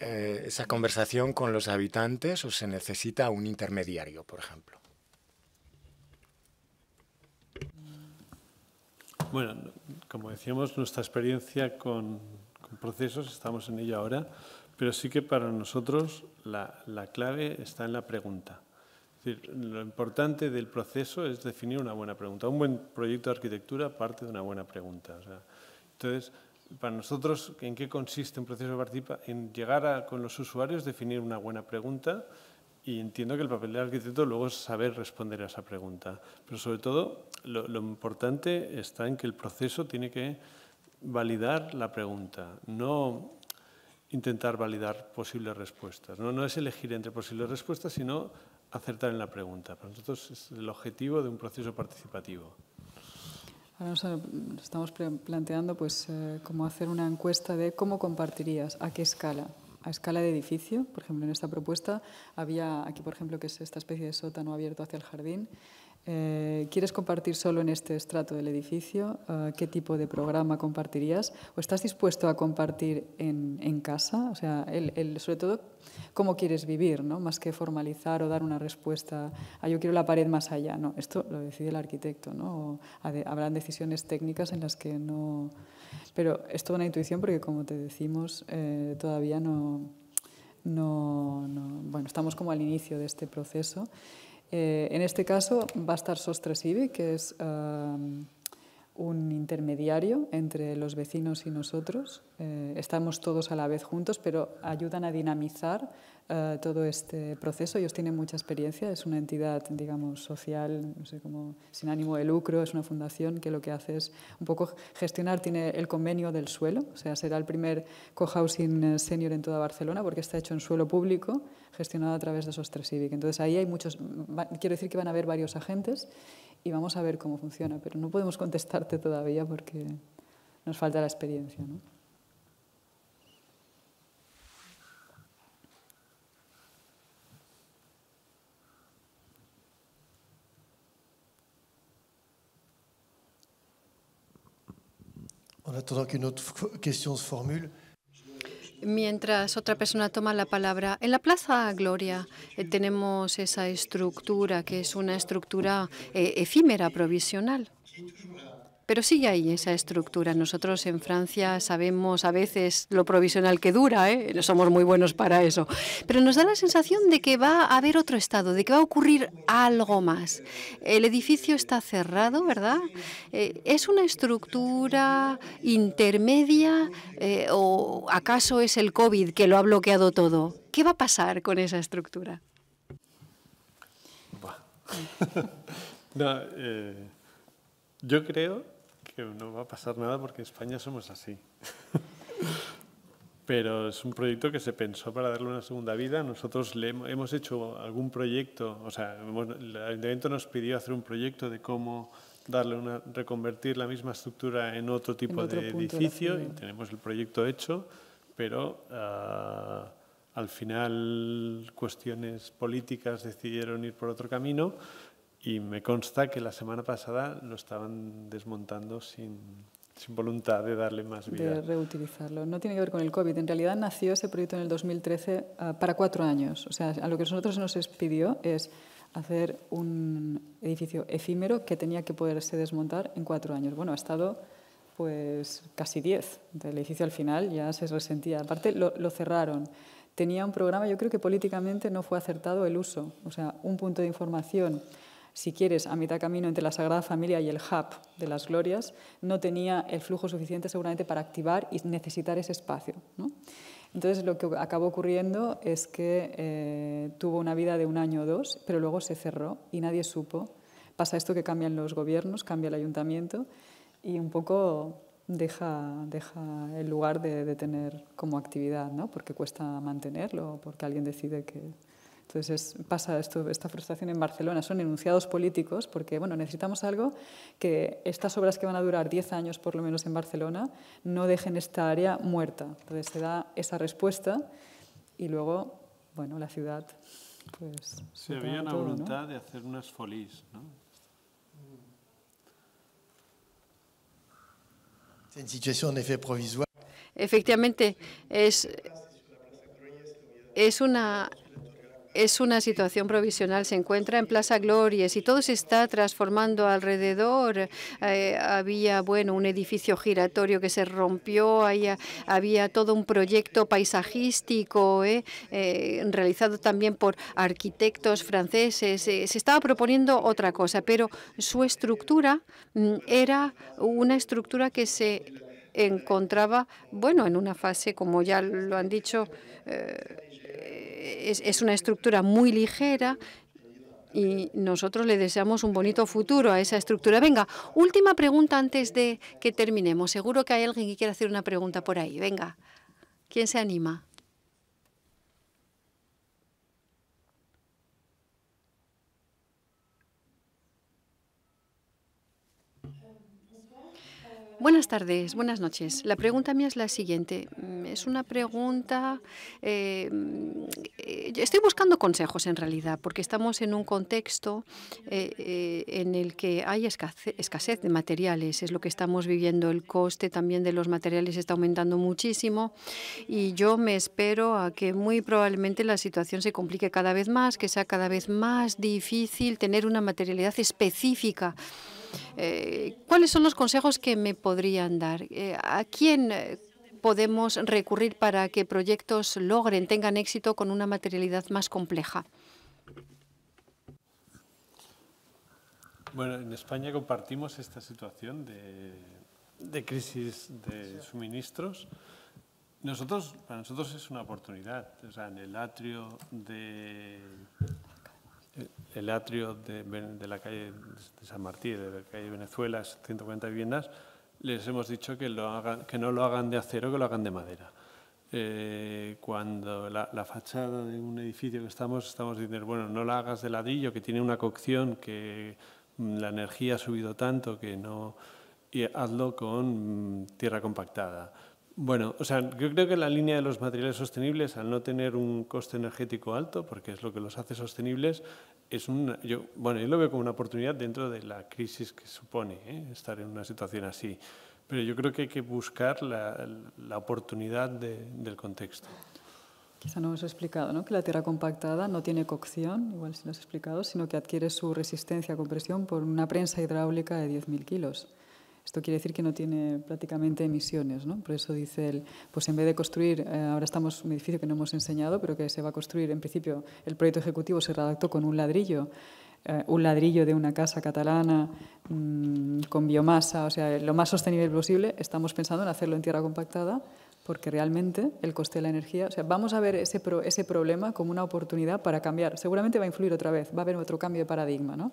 Speaker 1: eh, esa conversación con los habitantes o se necesita un intermediario, por ejemplo.
Speaker 3: Bueno, como decíamos, nuestra experiencia con, procesos, estamos en ello ahora, pero sí que para nosotros la, clave está en la pregunta. lo importante del proceso es definir una buena pregunta. Un buen proyecto de arquitectura parte de una buena pregunta. entonces, para nosotros, ¿en qué consiste un proceso de participación? En llegar con los usuarios, definir una buena pregunta y entiendo que el papel del arquitecto luego es saber responder a esa pregunta. Pero sobre todo, lo, importante está en que el proceso tiene que validar la pregunta, no intentar validar posibles respuestas. No, es elegir entre posibles respuestas, sino acertar en la pregunta. Para nosotros es el objetivo de un proceso participativo.
Speaker 2: Ahora nos eh, estamos planteando pues, eh, cómo hacer una encuesta de cómo compartirías, a qué escala a escala de edificio. Por ejemplo, en esta propuesta había aquí, por ejemplo, que es esta especie de sótano abierto hacia el jardín, eh, ¿Quieres compartir solo en este estrato del edificio? Eh, ¿Qué tipo de programa compartirías? ¿O estás dispuesto a compartir en, casa? O sea, el, sobre todo, cómo quieres vivir, ¿no? más que formalizar o dar una respuesta a yo quiero la pared más allá. No, esto lo decide el arquitecto. ¿no? habrán decisiones técnicas en las que no. Pero es toda una intuición porque, como te decimos, eh, todavía no, no, no. Bueno, estamos como al inicio de este proceso. Eh, en este caso va a estar Sostre que es eh, un intermediario entre los vecinos y nosotros. Eh, estamos todos a la vez juntos, pero ayudan a dinamizar eh, todo este proceso. Ellos tienen mucha experiencia, es una entidad, digamos, social, no sé sin ánimo de lucro, es una fundación que lo que hace es un poco gestionar, tiene el convenio del suelo, o sea, será el primer cohousing eh, senior en toda Barcelona porque está hecho en suelo público, gestionado a través de esos tres Civic. Entonces ahí hay muchos, quiero decir que van a haber varios agentes y vamos a ver cómo funciona, pero no podemos contestarte todavía porque nos falta la experiencia. ¿no?
Speaker 1: On que otra se formule,
Speaker 4: mientras otra persona toma la palabra. En la Plaza Gloria eh, tenemos esa estructura que es una estructura eh, efímera, provisional. Pero sigue hay esa estructura. Nosotros en Francia sabemos a veces lo provisional que dura, ¿eh? somos muy buenos para eso, pero nos da la sensación de que va a haber otro estado, de que va a ocurrir algo más. El edificio está cerrado, ¿verdad? Eh, ¿Es una estructura intermedia eh, o acaso es el COVID que lo ha bloqueado todo? ¿Qué va a pasar con esa estructura?
Speaker 3: [laughs] Eh, yo creo que no va a pasar nada porque en España somos así. [laughs] Pero es un proyecto que se pensó para darle una segunda vida. Nosotros le hemos hecho algún proyecto, o sea, el ayuntamiento nos pidió hacer un proyecto de cómo darle una, reconvertir la misma estructura en otro tipo de edificio y tenemos el proyecto hecho, pero ah, al final cuestiones políticas decidieron ir por otro camino y me consta que la semana pasada lo estaban desmontando sin, voluntad de darle más vida. De
Speaker 2: reutilizarlo. No tiene que ver con el COVID. En realidad nació ese proyecto en el 2013 ah, para cuatro años. O sea, a lo que nosotros nos pidió es hacer un edificio efímero que tenía que poderse desmontar en cuatro años. Bueno, ha estado pues casi diez. El edificio al final ya se resentía. Aparte, lo, lo cerraron tenía un programa, yo creo que políticamente no fue acertado el uso, o sea, un punto de información si quieres, a mitad camino entre la Sagrada Familia y el hub de las glorias, no tenía el flujo suficiente seguramente para activar y necesitar ese espacio. Entonces lo que acabó ocurriendo es que eh, tuvo una vida de un año o dos, pero luego se cerró y nadie supo. Pasa esto que cambian los gobiernos, cambia el ayuntamiento y un poco deja, deja el lugar de, de tener como actividad, ¿no? porque cuesta mantenerlo, porque alguien decide que, entonces pasa esto, esta frustración en Barcelona. Son enunciados políticos porque bueno, necesitamos algo que estas obras que van a durar 10 años por lo menos en Barcelona no dejen esta área muerta. Entonces se da esa respuesta y luego bueno, la ciudad. Pues,
Speaker 3: veía había la voluntad de hacer unas folies. ¿no?
Speaker 4: situación Efectivamente, es, es una es una situación provisional, se encuentra en Plaza Glorias y todo se está transformando alrededor. Eh, había, bueno, un edificio giratorio que se rompió, había, todo un proyecto paisajístico eh, eh, realizado también por arquitectos franceses. se estaba proponiendo otra cosa, pero su estructura mm, era una estructura que se encontraba, bueno, en una fase, como ya lo han dicho, es, una estructura muy ligera y nosotros le deseamos un bonito futuro a esa estructura. Venga, última pregunta antes de que terminemos. Seguro que hay alguien que quiera hacer una pregunta por ahí. Venga, ¿quién se anima? Buenas tardes, buenas noches. La pregunta mía es la siguiente. Mm, es una pregunta... Eh, mm, eh, estoy buscando consejos en realidad, porque estamos en un contexto eh, en el que hay escasez de materiales. Es lo que estamos viviendo. El coste también de los materiales está aumentando muchísimo y yo me espero a que muy probablemente la situación se complique cada vez más, que sea cada vez más difícil tener una materialidad específica eh, ¿Cuáles son los consejos que me podrían dar? Eh, ¿A quién eh, podemos recurrir para que proyectos logren, tengan éxito con una materialidad más compleja?
Speaker 3: Bueno, en España compartimos esta situación de, crisis de suministros. Nosotros, para nosotros es una oportunidad. O sea, en el atrio de el atrio de, la calle de San Martín, de la calle Venezuela, 140 viviendas, les hemos dicho que, que no lo hagan de acero, que lo hagan de madera. Eh, cuando la, la, fachada de un edificio que estamos, estamos diciendo, bueno, no la hagas de ladrillo, que tiene una cocción, que mm, la energía ha subido tanto que no... hazlo con mm, tierra compactada bueno, o sea, yo creo que la línea de los materiales sostenibles, al no tener un coste energético alto, porque es lo que los hace sostenibles, es una, yo, bueno, yo lo veo como una oportunidad dentro de la crisis que supone ¿eh? estar en una situación así. Pero yo creo que hay que buscar la, la oportunidad del contexto.
Speaker 2: Quizá no hemos explicado, ¿no? Que la tierra compactada no tiene cocción, igual si lo has explicado, sino que adquiere su resistencia a compresión por una prensa hidráulica de 10.000 kilos. Esto quiere decir que no tiene prácticamente emisiones, ¿no? Por eso dice él, pues en vez de construir, eh, ahora estamos en un edificio que no hemos enseñado, pero que se va a construir, en principio, el proyecto ejecutivo se redactó con un ladrillo, eh, un ladrillo de una casa catalana mm, con biomasa, o sea, lo más sostenible posible, estamos pensando en hacerlo en tierra compactada, porque realmente el coste de la energía, o sea, vamos a ver ese, ese problema como una oportunidad para cambiar. Seguramente va a influir otra vez, va a haber otro cambio de paradigma, ¿no?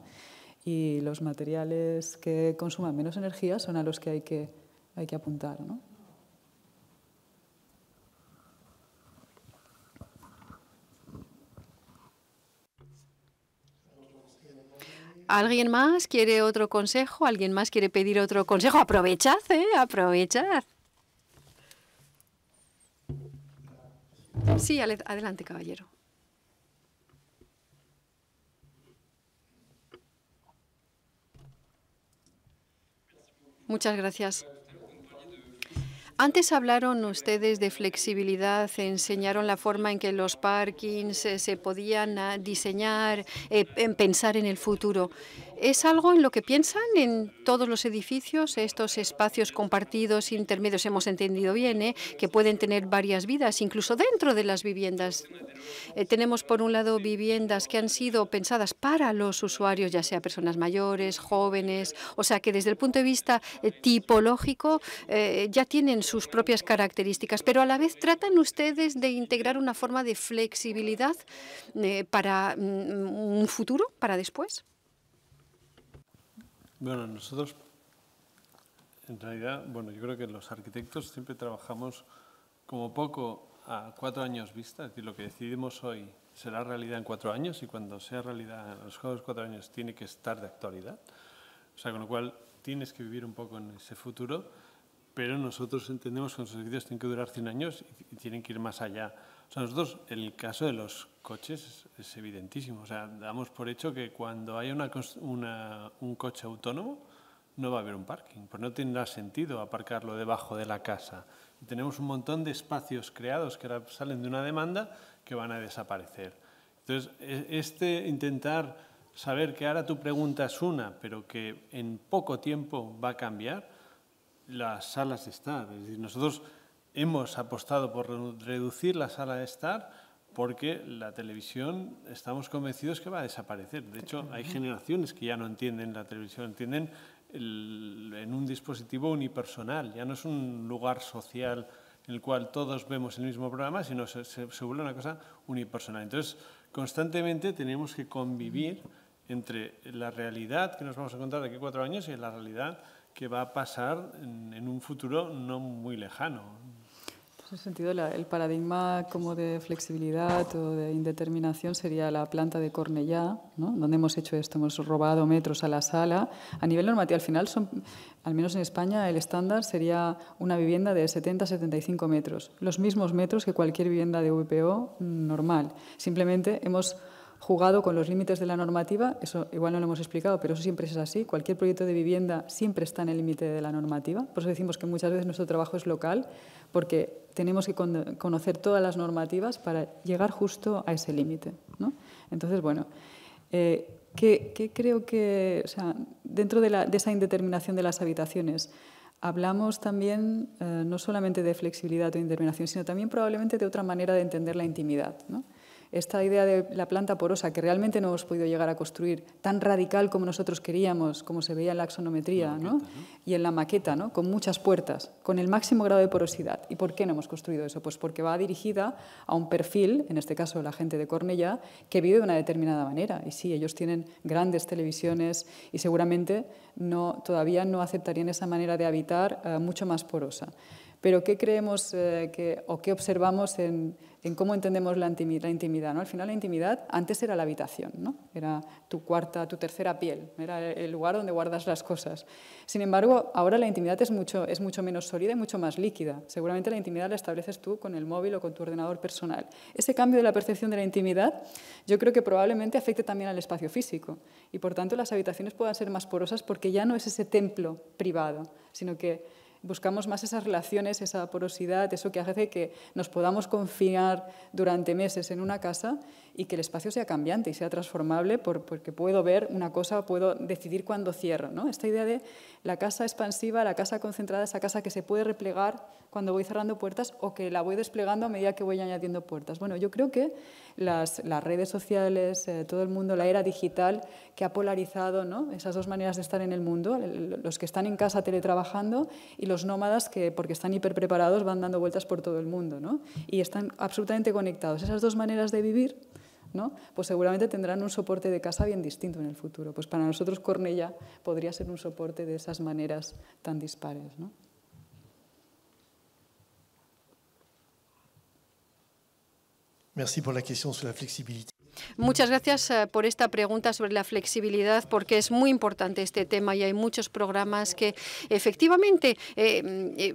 Speaker 2: y los materiales que consuman menos energía son a los que hay que, hay que apuntar. ¿no?
Speaker 4: ¿Alguien más quiere otro consejo? ¿Alguien más quiere pedir otro consejo? Aprovechad, ¿eh? Aprovechad. Sí, adelante, caballero. Muchas gracias. Antes hablaron ustedes de flexibilidad, enseñaron la forma en que los parkings eh, se podían ah, diseñar, eh, pensar en el futuro. ¿Es algo en lo que piensan en todos los edificios, estos espacios compartidos, intermedios, hemos entendido bien, ¿eh? que pueden tener varias vidas, incluso dentro de las viviendas? tenemos, por un lado, viviendas que han sido pensadas para los usuarios, ya sea personas mayores, jóvenes, o sea que desde el punto de vista tipológico ya tienen su sus propias características, pero a la vez tratan ustedes de integrar una forma de flexibilidad eh, para mm, un futuro, para después.
Speaker 3: Bueno, nosotros en realidad, bueno, yo creo que los arquitectos siempre trabajamos como poco a cuatro años vista, es decir, lo que decidimos hoy será realidad en cuatro años y cuando sea realidad en los juegos cuatro años tiene que estar de actualidad. O sea, con lo cual tienes que vivir un poco en ese futuro pero nosotros entendemos que los servicios tienen que durar 100 años y tienen que ir más allá. O sea, nosotros, el caso de los coches, es evidentísimo. O sea, damos por hecho que cuando hay un coche autónomo, no va a haber un parking, pues no tendrá sentido aparcarlo debajo de la casa. tenemos un montón de espacios creados que salen de una demanda que van a desaparecer. Entonces, e, este intentar saber que ahora tu pregunta es una, pero que en poco tiempo va a cambiar, las salas de estar. Es decir, nosotros hemos apostado por reducir la sala de estar porque la televisión estamos convencidos que va a desaparecer. De hecho, hay generaciones que ya no entienden la televisión, entienden en un dispositivo unipersonal, ya no es un lugar social en el cual todos vemos el mismo programa, sino se, vuelve una cosa unipersonal. Entonces, constantemente tenemos que convivir entre la realidad que nos vamos a encontrar de aquí cuatro años y la realidad que va a pasar en, un futuro no muy lejano.
Speaker 2: Pues en ese sentido, el paradigma como de flexibilidad o de indeterminación sería la planta de Cornellá, ¿no? donde hemos hecho esto, hemos robado metros a la sala. A nivel normativo, al final, son, al menos en España, el estándar sería una vivienda de 70-75 metros, los mismos metros que cualquier vivienda de VPO normal. Simplemente hemos jugado con los límites de la normativa, eso igual no lo hemos explicado, pero eso siempre es así, cualquier proyecto de vivienda siempre está en el límite de la normativa, por eso decimos que muchas veces nuestro trabajo es local, porque tenemos que conocer todas las normativas para llegar justo a ese límite. ¿no? Entonces, bueno, eh, ¿qué creo que, o sea, dentro de, esa indeterminación de las habitaciones, hablamos también eh, no solamente de flexibilidad o indeterminación, sino también probablemente de otra manera de entender la intimidad. ¿no? esta idea de la planta porosa, que realmente no hemos podido llegar a construir, tan radical como nosotros queríamos, como se veía en la axonometría y en la maqueta, ¿no? con muchas puertas, con el máximo grado de porosidad. ¿Y por qué no hemos construido eso? Pues porque va dirigida a un perfil, en este caso la gente de Cornella, que vive de una determinada manera. Y sí, ellos tienen grandes televisiones y seguramente no, todavía no aceptarían esa manera de habitar eh, mucho más porosa. Pero ¿qué creemos eh, que, o qué observamos en, cómo entendemos la intimidad? ¿no? Al final la intimidad antes era la habitación, ¿no? era tu cuarta, tu tercera piel, era el lugar donde guardas las cosas. Sin embargo, ahora la intimidad es mucho, es mucho menos sólida y mucho más líquida. Seguramente la intimidad la estableces tú con el móvil o con tu ordenador personal. Ese cambio de la percepción de la intimidad yo creo que probablemente afecte también al espacio físico y por tanto las habitaciones puedan ser más porosas porque ya no es ese templo privado, sino que buscamos más esas relaciones, esa porosidad, eso que hace que nos podamos confiar durante meses en una casa y que el espacio sea cambiante y sea transformable porque puedo ver una cosa, puedo decidir cuándo cierro. Esta idea de la casa expansiva, la casa concentrada, esa casa que se puede replegar cuando voy cerrando puertas o que la voy desplegando a medida que voy añadiendo puertas. Bueno, yo creo que las, redes sociales, eh, todo el mundo, la era digital que ha polarizado esas dos maneras de estar en el mundo, los que están en casa teletrabajando y los nómadas que porque están hiperpreparados van dando vueltas por todo el mundo y están absolutamente conectados. Esas dos maneras de vivir pues seguramente tendrán un soporte de casa bien distinto en el futuro. Pues para nosotros Cornella podría ser un soporte de esas maneras
Speaker 4: tan dispares. ¿no?
Speaker 3: Merci la question sobre la flexibilidad.
Speaker 4: Muchas gracias eh, por esta pregunta sobre la flexibilidad, porque es muy importante este tema y hay muchos programas que efectivamente, eh, eh,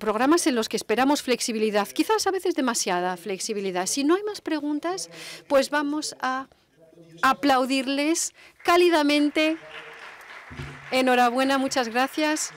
Speaker 4: programas en los que esperamos flexibilidad, quizás a veces demasiada flexibilidad. Si no hay más preguntas, pues vamos a aplaudirles cálidamente. Enhorabuena, muchas gracias.